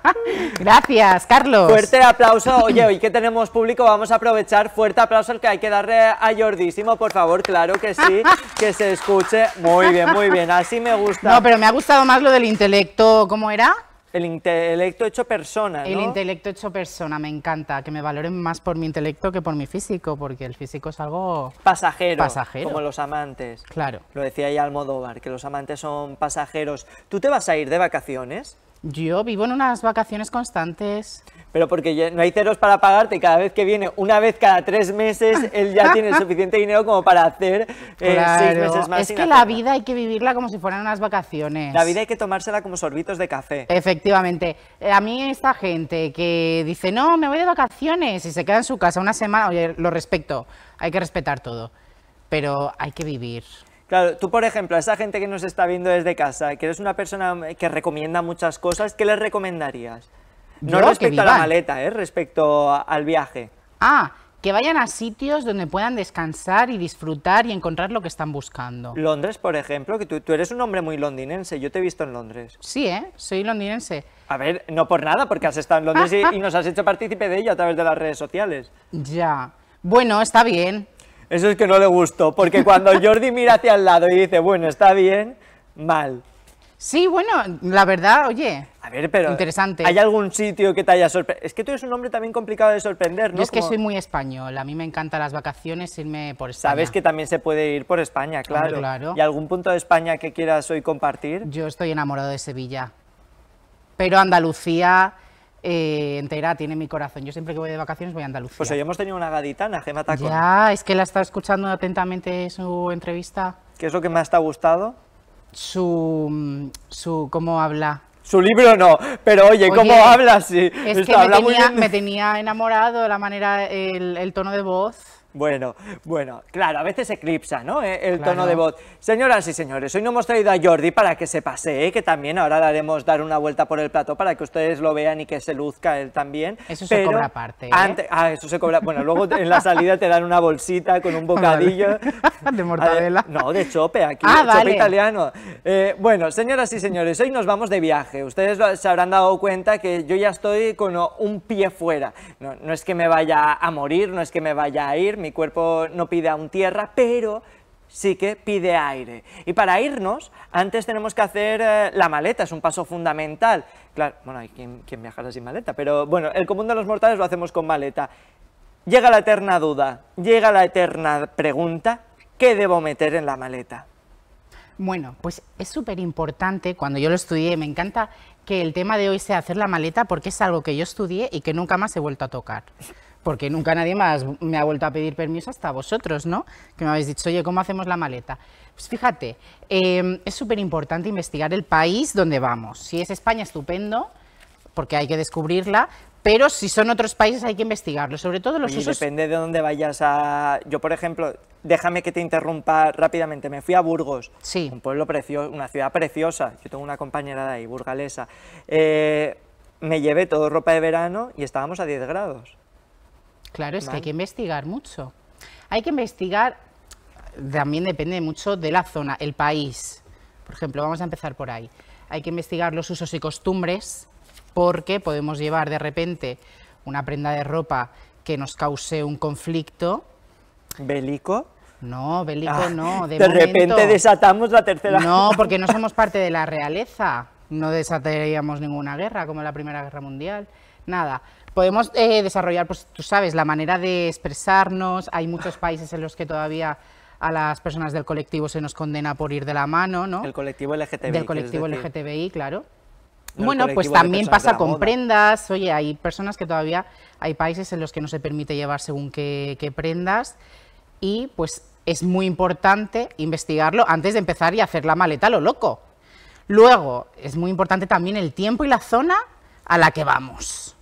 <laughs> Gracias, Carlos. Fuerte aplauso. Oye, hoy que tenemos público, vamos a aprovechar fuerte aplauso al que hay que darle a Jordísimo, por favor, claro que sí, que se escuche. Muy bien, muy bien, así me gusta. No, pero me ha gustado más lo del intelecto, ¿cómo era? El intelecto hecho persona, ¿no? El intelecto hecho persona, me encanta. Que me valoren más por mi intelecto que por mi físico, porque el físico es algo... Pasajero. Pasajero. Como los amantes. Claro. Lo decía ya Almodóvar, que los amantes son pasajeros. ¿Tú te vas a ir de vacaciones? Yo vivo en unas vacaciones constantes. Pero porque no hay ceros para pagarte, y cada vez que viene, una vez cada tres meses, él ya tiene suficiente dinero como para hacer eh, seis meses más. Es que la vida hay que vivirla como si fueran unas vacaciones. La vida hay que tomársela como sorbitos de café. Efectivamente. Eh, a mí esta gente que dice, no, me voy de vacaciones y se queda en su casa una semana, oye, lo respeto, hay que respetar todo, pero hay que vivir. Claro, tú por ejemplo, a esa gente que nos está viendo desde casa, que eres una persona mm, que recomienda muchas cosas, ¿qué les recomendarías? No respecto a la maleta, ¿eh? respecto al viaje. Ah, que vayan a sitios donde puedan descansar y disfrutar y encontrar lo que están buscando. Londres, por ejemplo, que tú, eres un hombre muy londinense, yo te he visto en Londres. Sí, ¿eh? Soy londinense. A ver, no por nada, porque has estado en Londres y, y nos has hecho partícipe de ello a través de las redes sociales. <laughs> Ya. Bueno, está bien. Eso es que no le gustó, porque cuando Jordi mira hacia el lado y dice, bueno, está bien, mal. Sí, bueno, la verdad, oye. A ver, pero. Interesante. ¿Hay algún sitio que te haya sorprendido? Es que tú eres un hombre también complicado de sorprender, ¿no? es que soy muy español. A mí me encantan las vacaciones irme por España. Sabes que también se puede ir por España, claro. claro. ¿Y algún punto de España que quieras hoy compartir? Yo estoy enamorado de Sevilla. Pero Andalucía eh, entera tiene mi corazón. Yo siempre que voy de vacaciones voy a Andalucía. Pues hoy hemos tenido una gaditana, Gemma Tacón. Ya, es que la está escuchando atentamente su entrevista. ¿Qué es lo que más te ha gustado? Su, mm, su cómo habla. Su libro no, pero oye, ¿cómo habla? Sí, es que me, tenía, enamorado la manera, el tono de voz. Bueno, bueno, claro, a veces eclipsa, ¿no? Eh, el tono de voz. Señoras y señores, hoy no hemos traído a Jordi para que se pase, ¿eh? que también ahora daremos dar una vuelta por el plato para que ustedes lo vean y que se luzca él también. Eso se cobra aparte. ¿eh? ah, eso se cobra. Bueno, luego en la salida te dan una bolsita con un <laughs> bocadillo. <laughs> de mortadela. no, de chope, aquí, ah, chope italiano. bueno, señoras y señores, hoy nos vamos de viaje. Ustedes se habrán dado cuenta que yo ya estoy con un pie fuera. No, no es que me vaya a morir, no es que me vaya a ir, mi cuerpo no pide aún tierra, pero sí que pide aire. Y para irnos, antes tenemos que hacer eh, la maleta, es un paso fundamental. Claro, bueno, hay quien, quien sin maleta, pero bueno, el común de los mortales lo hacemos con maleta. Llega la eterna duda, llega la eterna pregunta, ¿qué debo meter en la maleta? Bueno, pues es súper importante, cuando yo lo estudié, me encanta que el tema de hoy sea hacer la maleta porque es algo que yo estudié y que nunca más he vuelto a tocar porque nunca nadie más me ha vuelto a pedir permiso hasta vosotros, ¿no? Que me habéis dicho, oye, ¿cómo hacemos la maleta? Pues fíjate, em, es súper importante investigar el país donde vamos. Si es España, estupendo, porque hay que descubrirla, pero si son otros países hay que investigarlo, sobre todo los y Depende de dónde vayas a... Yo, por ejemplo, déjame que te interrumpa rápidamente, me fui a Burgos, un pueblo precioso, una ciudad preciosa, yo tengo una compañera de ahí, burgalesa, eh, me llevé todo ropa de verano y estábamos a 10 grados. Claro, es que hay que investigar mucho. Hay que investigar, también depende mucho de la zona, el país. Por ejemplo, vamos a empezar por ahí. Hay que investigar los usos y costumbres porque podemos llevar de repente una prenda de ropa que nos cause un conflicto. ¿Bélico? No, bélico ah, no. De, repente desatamos la tercera. No, <laughs> porque no somos parte de la realeza. No desataríamos ninguna guerra como la Primera Guerra Mundial nada. Podemos eh, desarrollar, pues tú sabes, la manera de expresarnos. Hay muchos países en los que todavía a las personas del colectivo se nos condena por ir de la mano, ¿no? El colectivo LGTBI. Del colectivo LGTBI, claro. bueno, pues también pasa con prendas. Oye, hay personas que todavía hay países en los que no se permite llevar según qué, prendas. Y pues es muy importante investigarlo antes de empezar y hacer la maleta lo loco. Luego, es muy importante también el tiempo y la zona a la que vamos.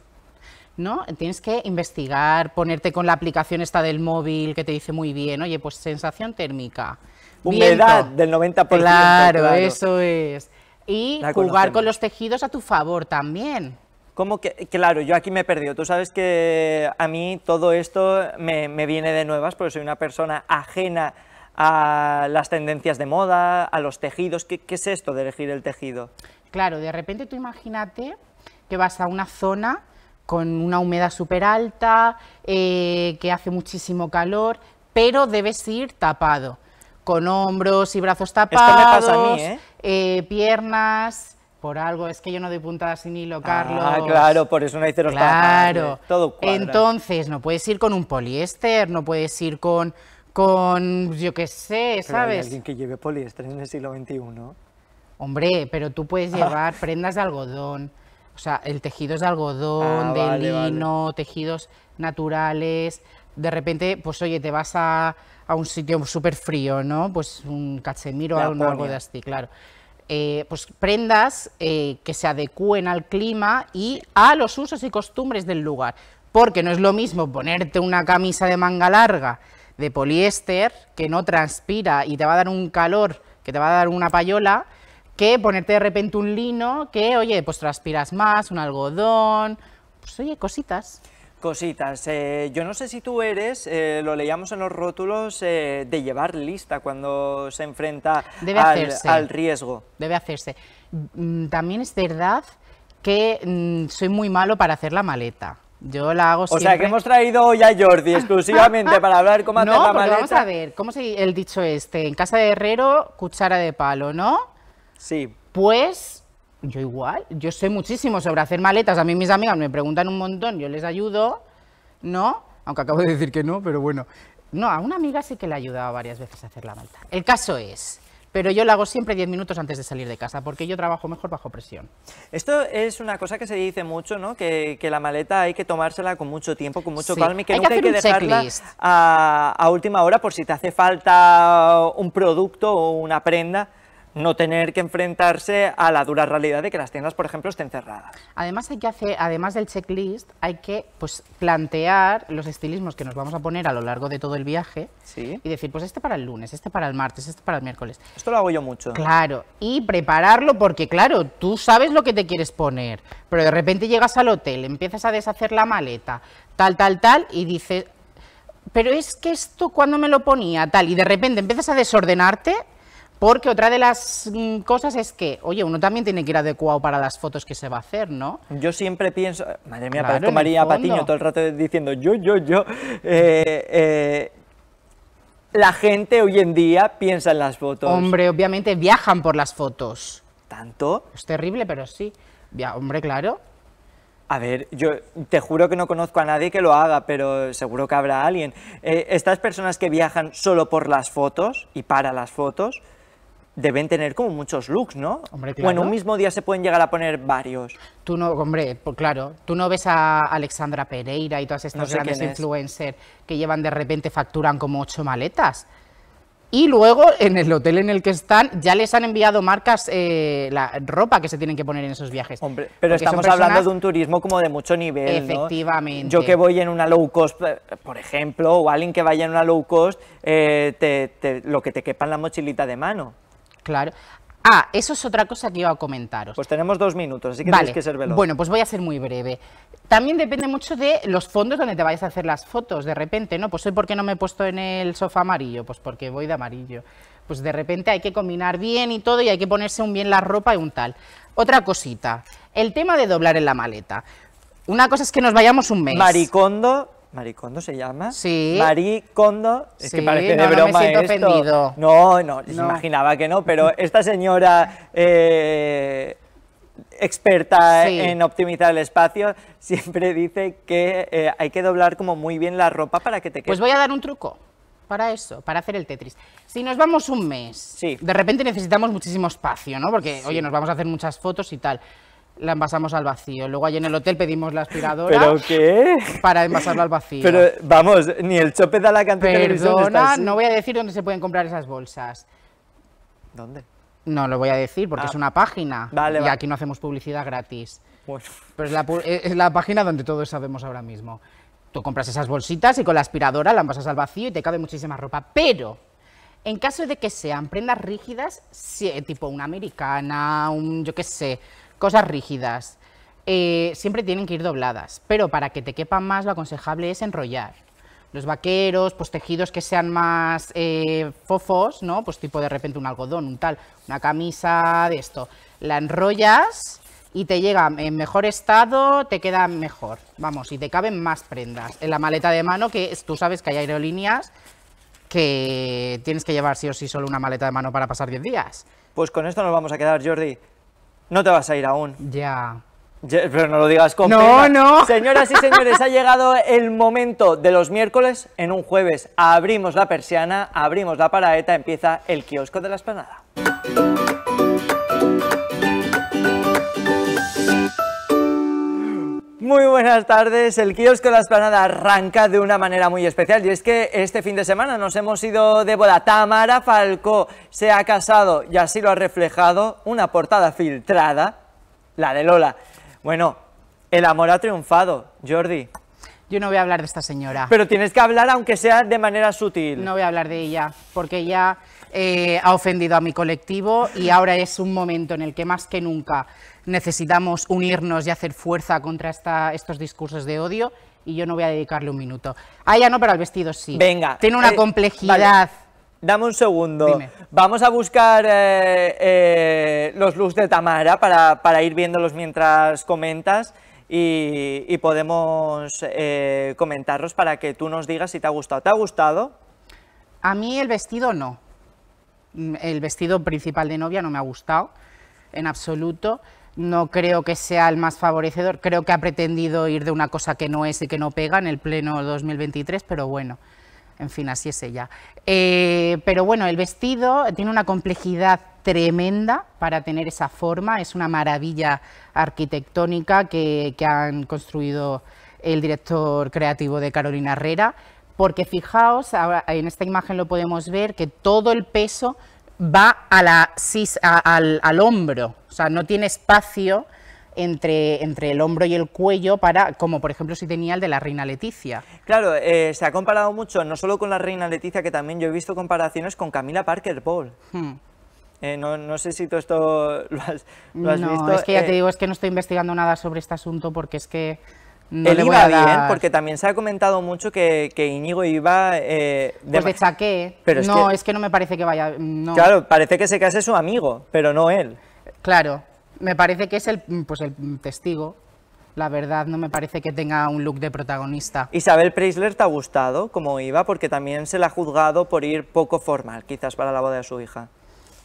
¿No? Tienes que investigar, ponerte con la aplicación esta del móvil que te dice muy bien, oye, pues sensación térmica. Humedad del 90%. Claro, eso es. Y jugar con los tejidos a tu favor también. Como que, claro, yo aquí me he perdido. Tú sabes que a mí todo esto me, viene de nuevas porque soy una persona ajena a las tendencias de moda, a los tejidos. ¿Qué, es esto de elegir el tejido? Claro, de repente tú imagínate que vas a una zona con una humedad súper alta, eh, que hace muchísimo calor, pero debes ir tapado, con hombros y brazos tapados, ¿eh? Eh, piernas, por algo, es que yo no doy puntadas sin hilo, ah, Carlos. Ah, claro, por eso no hice los Claro, todo Entonces, no puedes ir con un poliéster, no puedes ir con, con pues, yo qué sé, ¿sabes? Pero hay alguien que lleve poliéster en el siglo XXI. Hombre, pero tú puedes <laughs> llevar prendas de algodón, o sea, el tejido es de algodón, ah, de lino, tejidos naturales. De repente, pues oye, te vas a, un sitio súper frío, ¿no? Pues un cachemiro o algo de así, claro. Eh, pues prendas eh, que se adecúen al clima y a los usos y costumbres del lugar. Porque no es lo mismo ponerte una camisa de manga larga de poliéster que no transpira y te va a dar un calor, que te va a dar una payola, que ponerte de repente un lino, que oye, pues transpiras más, un algodón, pues oye, cositas. Cositas. Eh, yo no sé si tú eres, eh, lo leíamos en los rótulos, eh, de llevar lista cuando se enfrenta al, riesgo. Debe hacerse. Mm, también es verdad que mm, soy muy malo para hacer la maleta. Yo la hago siempre. O sea, que hemos traído hoy a Jordi exclusivamente <laughs> para hablar cómo hacer la maleta. vamos a ver, ¿cómo se, el dicho este? En casa de herrero, cuchara de palo, ¿no? Sí. Pues yo igual, yo sé muchísimo sobre hacer maletas. A mí mis amigas me preguntan un montón, yo les ayudo, ¿no? Aunque acabo de decir que no, pero bueno. No, a una amiga sí que le he ayudado varias veces a hacer la maleta. El caso es, pero yo la hago siempre 10 minutos antes de salir de casa, porque yo trabajo mejor bajo presión. Esto es una cosa que se dice mucho, ¿no? Que, la maleta hay que tomársela con mucho tiempo, con mucho calma y que hay nunca que hay que dejarla a, última hora por si te hace falta un producto o una prenda no tener que enfrentarse a la dura realidad de que las tiendas, por ejemplo, estén cerradas. Además, hay que hacer, además del checklist, hay que pues, plantear los estilismos que nos vamos a poner a lo largo de todo el viaje y decir, pues este para el lunes, este para el martes, este para el miércoles. Esto lo hago yo mucho. Claro, y prepararlo porque, claro, tú sabes lo que te quieres poner, pero de repente llegas al hotel, empiezas a deshacer la maleta, tal, tal, tal, y dices, pero es que esto cuando me lo ponía, tal, y de repente empiezas a desordenarte porque otra de las mm, cosas es que, oye, uno también tiene que ir adecuado para las fotos que se va a hacer, ¿no? Yo siempre pienso, madre mía, María Patiño todo el rato diciendo yo, yo, yo. Eh, eh, la gente hoy en día piensa en las fotos. Hombre, obviamente viajan por las fotos. ¿Tanto? Es terrible, pero sí. hombre, claro. A ver, yo te juro que no conozco a nadie que lo haga, pero seguro que habrá alguien. Eh, estas personas que viajan solo por las fotos y para las fotos, deben tener como muchos looks, ¿no? Bueno, un mismo día se pueden llegar a poner varios. Tú no, hombre, pues claro, tú no ves a Alexandra Pereira y todas estas grandes influencers que llevan de repente facturan como ocho maletas. Y luego en el hotel en el que están ya les han enviado marcas eh, la ropa que se tienen que poner en esos viajes. Hombre, pero estamos hablando de un turismo como de mucho nivel. Efectivamente. Yo que voy en una low cost, eh, por ejemplo, o alguien que vaya en una low cost, eh, lo que te quepa en la mochilita de mano. Claro. Ah, eso es otra cosa que iba a comentaros. Pues tenemos dos minutos, así que tienes que ser veloz. Bueno, pues voy a ser muy breve. También depende mucho de los fondos donde te vayas a hacer las fotos. De repente, ¿no? Pues hoy, ¿por qué no me he puesto en el sofá amarillo? Pues porque voy de amarillo. Pues de repente hay que combinar bien y todo y hay que ponerse un bien la ropa y un tal. Otra cosita, el tema de doblar en la maleta. Una cosa es que nos vayamos un mes. Maricondo Maricondo se llama. Sí. Maricondo. Es que parece de broma no No, no, imaginaba que no, pero esta señora eh, experta en optimizar el espacio siempre dice que eh, hay que doblar como muy bien la ropa para que te pues quede. Pues voy a dar un truco para eso, para hacer el Tetris. Si nos vamos un mes, sí. de repente necesitamos muchísimo espacio, ¿no? Porque, oye, nos vamos a hacer muchas fotos y tal la envasamos al vacío. Luego allí en el hotel pedimos la aspiradora. ¿Pero qué? Para envasarla al vacío. Pero vamos, ni el chope da la cantidad Perdona, no voy a decir dónde se pueden comprar esas bolsas. ¿Dónde? No lo voy a decir porque ah. es una página. Vale, y aquí no hacemos publicidad gratis. Pero es la, eh, es la página donde todos sabemos ahora mismo. Tú compras esas bolsitas y con la aspiradora la envasas al vacío y te cabe muchísima ropa. Pero en caso de que sean prendas rígidas, tipo una americana, un yo qué sé, cosas rígidas, eh, siempre tienen que ir dobladas, pero para que te quepan más lo aconsejable es enrollar. Los vaqueros, pues tejidos que sean más eh, fofos, ¿no? Pues tipo de repente un algodón, un tal, una camisa de esto. La enrollas y te llega en mejor estado, te queda mejor. Vamos, y te caben más prendas. En la maleta de mano, que tú sabes que hay aerolíneas que tienes que llevar sí o sí solo una maleta de mano para pasar 10 días. Pues con esto nos vamos a quedar, Jordi. No te vas a ir aún. Ya. pero no lo digas con No, no. Señoras y señores, ha <laughs> llegado el momento de los miércoles en un jueves. Abrimos la persiana, abrimos la paraeta, empieza el kiosco de la esplanada. tardes. El kiosco de la esplanada arranca de una manera muy especial y es que este fin de semana nos hemos ido de boda. Tamara Falcó se ha casado y así lo ha reflejado una portada filtrada, la de Lola. Bueno, el amor ha triunfado, Jordi. Yo no voy a hablar de esta señora. Pero tienes que hablar aunque sea de manera sutil. No voy a hablar de ella, porque ella eh, ha ofendido a mi colectivo y ahora es un momento en el que más que nunca necesitamos unirnos y hacer fuerza contra estos discursos de odio y yo no voy a dedicarle un minuto. Ah, ya no, pero el vestido sí. Venga. Tiene una eh, complejidad. Dame un segundo. Vamos a buscar eh, eh, los looks de Tamara para, ir viéndolos mientras comentas y podemos comentarlos para que tú nos digas si te ha gustado. ¿Te ha gustado? A mí el vestido no. Mm, el vestido principal de novia no me ha gustado en absoluto no creo que sea el más favorecedor. Creo que ha pretendido ir de una cosa que no es y que no pega en el pleno 2023, pero bueno, en fin, así es ella. Eh, pero bueno, el vestido tiene una complejidad tremenda para tener esa forma, es una maravilla arquitectónica que, han construido el director creativo de Carolina Herrera, porque fijaos, en esta imagen lo podemos ver, que todo el peso va al, hombro, o sea, no tiene espacio entre, entre el hombro y el cuello para, como por ejemplo si tenía el de la reina Leticia. Claro, eh, se ha comparado mucho, no solo con la reina Leticia, que también yo he visto comparaciones con Camila Parker Paul. Hmm. Eh, no, sé si tú esto lo has, lo visto. Es que ya te eh, digo, es que no estoy investigando nada sobre este asunto porque es que él iba bien, porque también se ha comentado mucho que, que Íñigo iba... de eh, pues de chaqué. no, es que no me parece que vaya... Claro, parece que se case su amigo, pero no él. Claro, me parece que es el, pues el testigo. La verdad, no me parece que tenga un look de protagonista. Isabel Preisler, ¿te ha gustado como iba? Porque también se la ha juzgado por ir poco formal, quizás para la boda de su hija.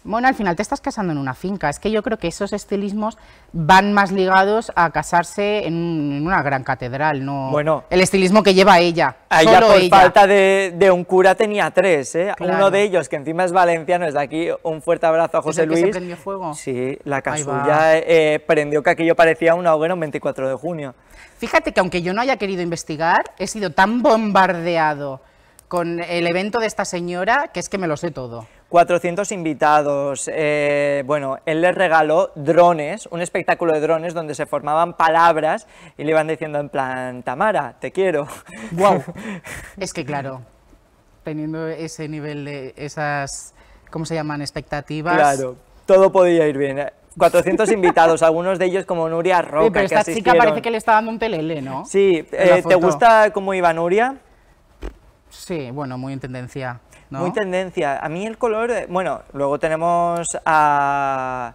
Bueno, al final te estás casando en una finca. Es que yo creo que esos estilismos van más ligados a casarse en, una gran catedral, no bueno, el estilismo que lleva ella. A ella por falta de, un cura tenía tres, ¿eh? Uno de ellos, que encima es valenciano, es de aquí un fuerte abrazo a José Luis. Que se prendió fuego? Sí, la casulla eh, eh, prendió que aquello parecía una hoguera un 24 de junio. Fíjate que aunque yo no haya querido investigar, he sido tan bombardeado con el evento de esta señora que es que me lo sé todo. 400 invitados. Eh, bueno, él les regaló drones, un espectáculo de drones donde se formaban palabras y le iban diciendo en plan, Tamara, te quiero. Wow. <laughs> es que claro, teniendo ese nivel de esas, ¿cómo se llaman? Expectativas. Claro, todo podía ir bien. 400 <laughs> invitados, algunos de ellos como Nuria Roca. Sí, pero esta chica parece que le está dando un telele, ¿no? Sí, eh, ¿te gusta cómo iba Nuria? Sí, bueno, muy en tendencia. Muy tendencia. A mí el color, eh, bueno, luego tenemos a...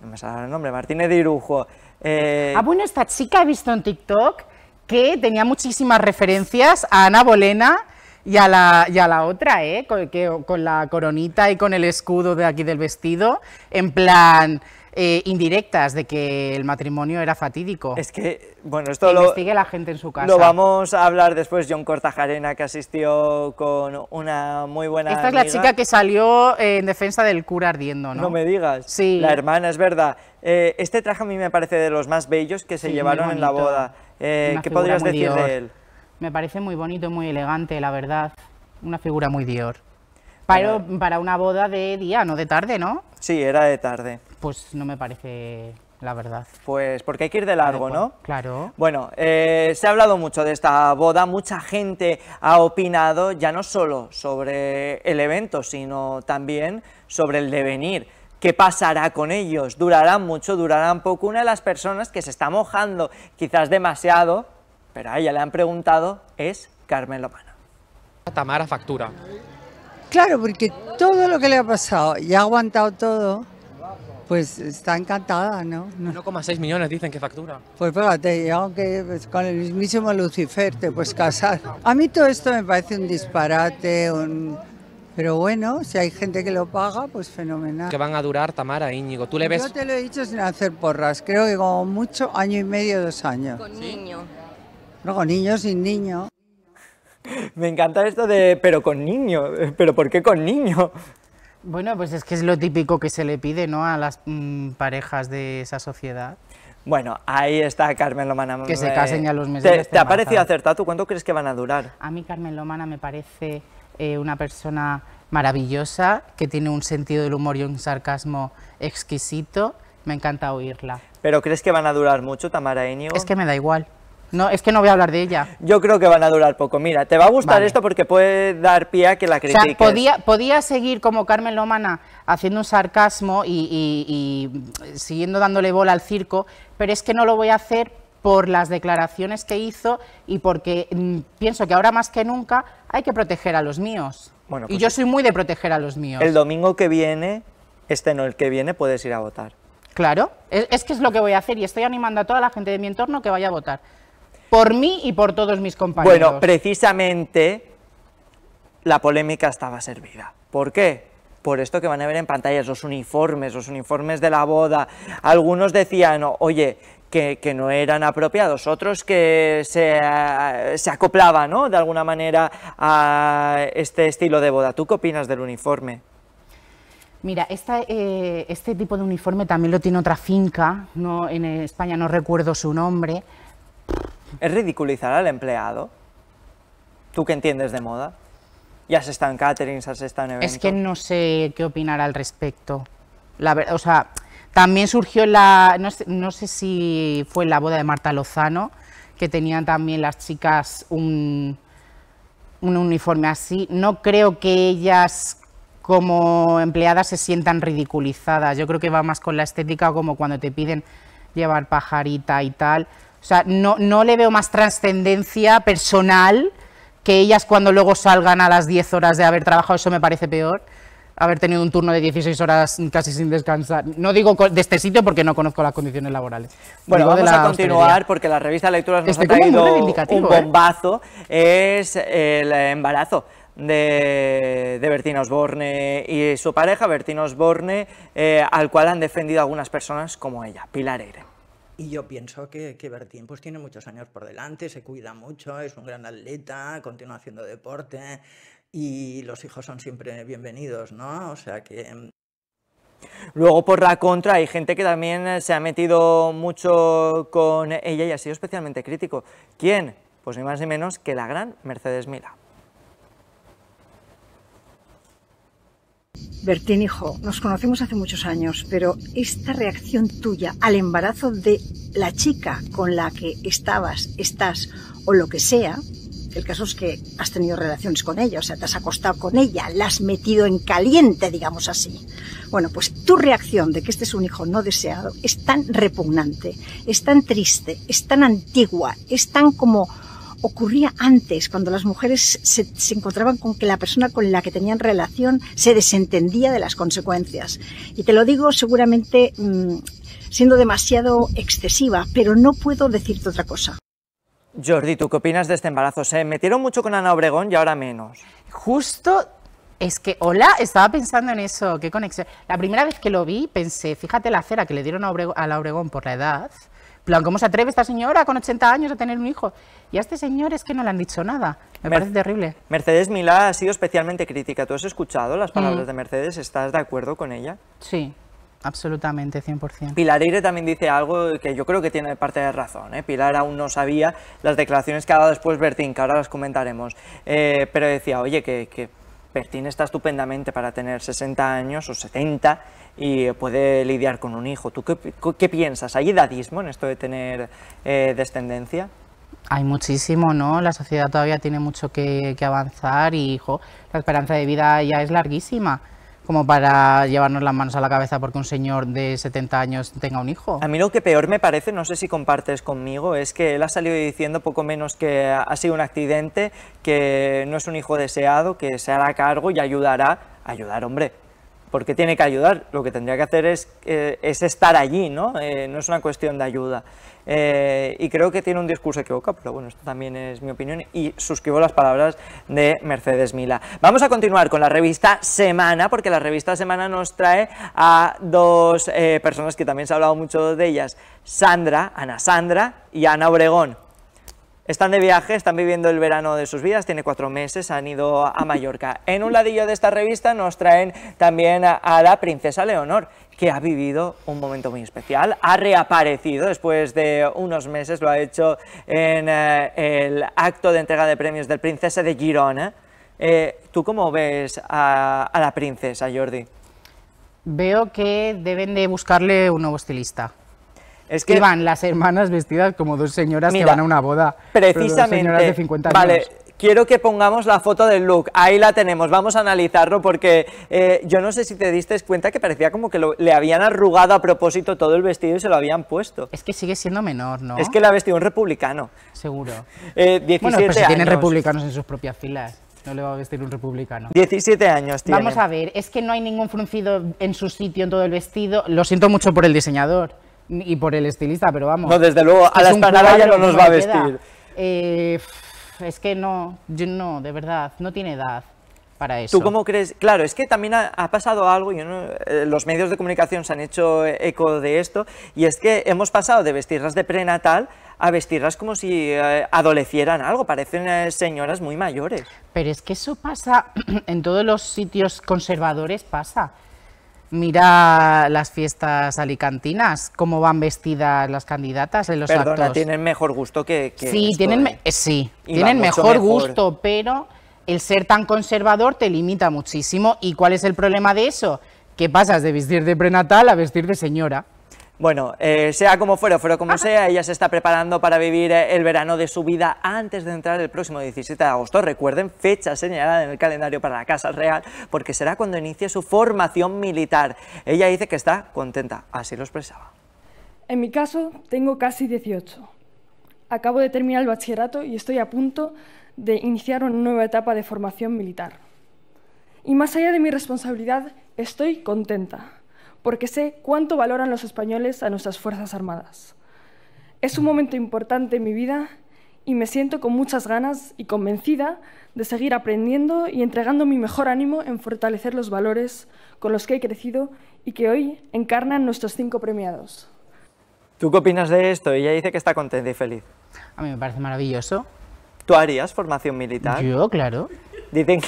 No me sale el nombre, Martínez de Irujo. Eh, ah, bueno, esta chica he visto en TikTok que tenía muchísimas referencias a Ana Bolena y a la, otra, ¿eh? con la coronita y con el escudo de aquí del vestido, en plan... Eh, indirectas de que el matrimonio era fatídico. Es que, bueno, esto lo... Investigue la gente en su casa. Lo vamos a hablar después, John Cortajarena, que asistió con una muy buena Esta es la chica que salió eh, en defensa del cura ardiendo, ¿no? No me digas. Sí. La hermana, es verdad. Eh, este traje a mí me parece de los más bellos que se llevaron en la boda. ¿Qué podrías decir de él? Me parece muy bonito, muy elegante, la verdad. Una figura muy Dior. Pero para una boda de día, no de tarde, ¿no? Sí, era de tarde. Pues no me parece la verdad. Pues porque hay que ir de largo, ¿no? Claro. Bueno, eh, se ha hablado mucho de esta boda, mucha gente ha opinado ya no solo sobre el evento, sino también sobre el devenir. ¿Qué pasará con ellos? ¿Durarán mucho? ¿Durarán poco? Una de las personas que se está mojando quizás demasiado, pero a ella le han preguntado, es Carmen Lomana. Tamara factura. Claro, porque todo lo que le ha pasado y ha aguantado todo, pues está encantada, ¿no? 1,6 millones dicen que factura. Pues fíjate, aunque pues, con el mismísimo Lucifer te puedes casar. A mí todo esto me parece un disparate, un... Pero bueno, si hay gente que lo paga, pues fenomenal. Que van a durar Tamara e Íñigo. ¿Tú le ves? Yo te lo he dicho sin hacer porras. Creo que como mucho, año y medio, dos años. Con niño. No, con niño, sin niño. <laughs> Me encanta esto de, pero con niño. ¿Pero por qué con niño? Bueno, pues es que es lo típico que se le pide ¿no? a las mm, parejas de esa sociedad. Bueno, ahí está Carmen Lomana. Que se casen ya los meses. ¿Te, te ha parecido acertado? ¿Cuánto crees que van a durar? A mí Carmen Lomana me parece eh, una persona maravillosa, que tiene un sentido del humor y un sarcasmo exquisito. Me encanta oírla. ¿Pero crees que van a durar mucho, Tamara Es que me da igual. No, es que no voy a hablar de ella. Yo creo que van a durar poco. Mira, te va a gustar esto porque puede dar pie a que la critiques. podía, podía seguir como Carmen Lomana haciendo un sarcasmo y, siguiendo dándole bola al circo, pero es que no lo voy a hacer por las declaraciones que hizo y porque mm, pienso que ahora más que nunca hay que proteger a los míos. Bueno, y pues yo soy muy de proteger a los míos. El domingo que viene, este no el que viene, puedes ir a votar. Claro, e, es que es lo que voy a hacer y estoy animando a toda la gente de mi entorno que vaya a votar por mí y por todos mis compañeros. Bueno, precisamente la polémica estaba servida. ¿Por qué? Por esto que van a ver en pantallas, los uniformes, los uniformes de la boda. Algunos decían, oye, que, no eran apropiados, otros que se, se acoplaban ¿no? de alguna manera a este estilo de boda. ¿Tú qué opinas del uniforme? Mira, eh, este tipo de uniforme también lo tiene otra finca, en España no recuerdo su nombre, ¿Es ridiculizar al empleado? ¿Tú que entiendes de moda? Ya se están catering, ya se están eventos. Es que no sé qué opinar al respecto. La verdad, o sea, también surgió la. No sé, no sé si fue la boda de Marta Lozano, que tenían también las chicas un uniforme así. No creo que ellas como empleadas se sientan ridiculizadas. Yo creo que va más con la estética, como cuando te piden llevar pajarita y tal. O sea, no, le veo más trascendencia personal que ellas cuando luego salgan a las 10 horas de haber trabajado, eso me parece peor haber tenido un turno de 16 horas casi sin descansar. No digo de este sitio porque no conozco las condiciones laborales. Bueno, vamos a continuar porque la revista Lecturas nos ha traído un ¿eh? bombazo. Es el embarazo. De, de, Bertín Osborne y su pareja, Bertín Osborne, eh, al cual han defendido algunas personas como ella, Pilar Eire. Y yo pienso que, que Bertín pues, tiene muchos años por delante, se cuida mucho, es un gran atleta, continúa haciendo deporte y los hijos son siempre bienvenidos, ¿no? O sea que mm, Luego, por la contra, hay gente que también eh, se ha metido mucho con ella y ha sido especialmente crítico. ¿Quién? Pues ni más ni menos que la gran Mercedes Mila. Bertín, hijo, nos conocemos hace muchos años, pero esta reacción tuya al embarazo de la chica con la que estabas, estás o lo que sea, el caso es que has tenido relaciones con ella, o sea, te has acostado con ella, la has metido en caliente, digamos así. Bueno, pues tu reacción de que este es un hijo no deseado es tan repugnante, es tan triste, es tan antigua, es tan como ocurría antes, cuando las mujeres se, encontraban con que la persona con la que tenían relación se desentendía de las consecuencias. Y te lo digo seguramente mm, siendo demasiado excesiva, pero no puedo decirte otra cosa. Jordi, ¿tú qué opinas de este embarazo? Se metieron mucho con Ana Obregón y ahora menos. Justo es que, hola, estaba pensando en eso, qué conexión. La primera vez que lo vi pensé, fíjate la cera que le dieron a, Obregón por la edad, plan, ¿cómo se atreve esta señora con 80 años a tener un hijo? Y a este señor es que no le han dicho nada. Me parece terrible. Mercedes Milá ha sido especialmente crítica. ¿Tú has escuchado las mm. palabras de Mercedes? ¿Estás de acuerdo con ella? Sí. Absolutamente, 100%. Pilar Eire también dice algo que yo creo que tiene parte de razón. ¿eh? Pilar aún no sabía las declaraciones que ha dado después Bertín, que ahora las comentaremos. Eh, pero decía, oye, que Bertín está estupendamente para tener 60 años o 70 y puede lidiar con un hijo. ¿Tú qué, piensas? ¿Hay edadismo en esto de tener eh, descendencia? Hay muchísimo, ¿no? La sociedad todavía tiene mucho que, que avanzar y, hijo, la esperanza de vida ya es larguísima como para llevarnos las manos a la cabeza porque un señor de 70 años tenga un hijo. A mí lo que peor me parece, no sé si compartes conmigo, es que él ha salido diciendo poco menos que ha sido un accidente, que no es un hijo deseado, que se hará cargo y ayudará. a Ayudar, hombre, porque tiene que ayudar, lo que tendría que hacer es, eh, estar allí, ¿no? Eh, no es una cuestión de ayuda. Eh, y creo que tiene un discurso equivocado, pero bueno, esto también es mi opinión y suscribo las palabras de Mercedes Mila. Vamos a continuar con la revista Semana, porque la revista Semana nos trae a dos personas que también se ha hablado mucho de ellas, Sandra, Ana Sandra y Ana Obregón. Están de viaje, están viviendo el verano de sus vidas, tiene cuatro meses, han ido a Mallorca. En un ladillo de esta revista nos traen también a, la princesa Leonor, que ha vivido un momento muy especial, ha reaparecido después de unos meses, lo ha hecho en eh, el acto de entrega de premios del Princesa de Girona. Eh, ¿Tú cómo ves a, a la princesa, Jordi? Veo que deben de buscarle un nuevo estilista. Es que, van las hermanas vestidas como dos señoras que van a una boda. Precisamente. Dos señoras de 50 años. Vale, quiero que pongamos la foto del look. Ahí la tenemos, vamos a analizarlo porque eh, yo no sé si te diste cuenta que parecía como que le habían arrugado a propósito todo el vestido y se lo habían puesto. Es que sigue siendo menor, ¿no? Es que la vestido un republicano. Seguro. Eh, 17 bueno, si tienen republicanos en sus propias filas. No le va a vestir un republicano. 17 años tiene. Vamos a ver, es que no hay ningún fruncido en su sitio en todo el vestido. Lo siento mucho por el diseñador y por el estilista, pero vamos. No, desde luego, a la espanada ya no nos va a vestir. Eh, es que no, no, de verdad, no tiene edad para eso. ¿Tú cómo crees? Claro, es que también ha, pasado algo, y eh, los medios de comunicación se han hecho eco de esto, y es que hemos pasado de vestirlas de prenatal a vestirlas como si eh, adolecieran algo, parecen señoras muy mayores. Pero es que eso pasa <clears throat> en todos los sitios conservadores, pasa. Mira las fiestas alicantinas, cómo van vestidas las candidatas en los Perdona, tienen mejor gusto que... sí, tienen, ¿eh? sí, tienen mejor, gusto, pero el ser tan conservador te limita muchísimo. ¿Y cuál es el problema de eso? ¿Qué pasas de vestir de prenatal a vestir de señora. Bueno, eh, sea como fuera, fuera como sea, ella se está preparando para vivir eh, el verano de su vida antes de entrar el próximo 17 de agosto. Recuerden, fecha señalada en el calendario para la Casa Real, porque será cuando inicie su formación militar. Ella dice que está contenta, así lo expresaba. En mi caso, tengo casi 18. Acabo de terminar el bachillerato y estoy a punto de iniciar una nueva etapa de formación militar. Y más allá de mi responsabilidad, estoy contenta porque sé cuánto valoran los españoles a nuestras Fuerzas Armadas. Es un momento importante en mi vida y me siento con muchas ganas y convencida de seguir aprendiendo y entregando mi mejor ánimo en fortalecer los valores con los que he crecido y que hoy encarnan nuestros cinco premiados. ¿Tú qué opinas de esto? Ella dice que está contenta y feliz. A mí me parece maravilloso. ¿Tú harías formación militar? Yo, claro. Dicen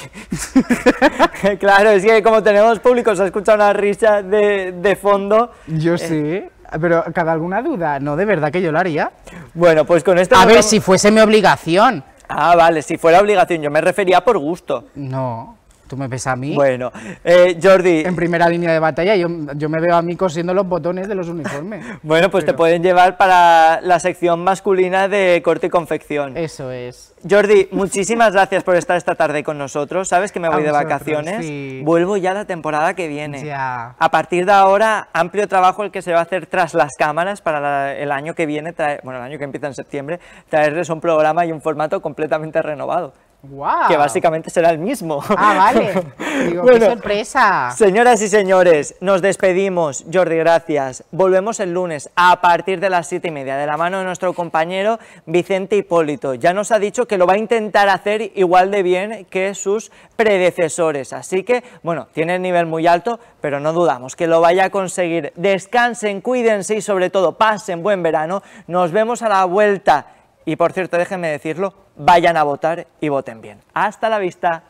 que... <laughs> claro, es que como tenemos públicos, se ha escuchado una risa de, fondo. Yo eh, sí. Pero, ¿cada alguna duda? No, de verdad que yo lo haría. Bueno, pues con esto... A ver, si fuese mi obligación. Ah, vale, si fuera obligación, yo me refería por gusto. No. Tú me ves a mí. Bueno, eh, Jordi. En primera línea de batalla, yo, yo, me veo a mí cosiendo los botones de los uniformes. <laughs> bueno, pues te pueden llevar para la sección masculina de corte y confección. Eso es. Jordi, muchísimas gracias por estar esta tarde con nosotros. Sabes que me voy de vacaciones. Vuelvo ya la temporada que viene. A partir de ahora, amplio trabajo el que se va a hacer tras las cámaras para el año que viene, bueno, el año que empieza en septiembre, traerles un programa y un formato completamente renovado. Que básicamente será el mismo. Ah, vale. <laughs> qué sorpresa. Señoras y señores, nos despedimos. Jordi, gracias. Volvemos el lunes a partir de las siete y media, de la mano de nuestro compañero Vicente Hipólito. Ya nos ha dicho que lo va a intentar hacer igual de bien que sus predecesores. Así que, bueno, tiene el nivel muy alto, pero no dudamos que lo vaya a conseguir. Descansen, cuídense y sobre todo pasen buen verano. Nos vemos a la vuelta. Y por cierto, déjenme decirlo, vayan a votar y voten bien. Hasta la vista.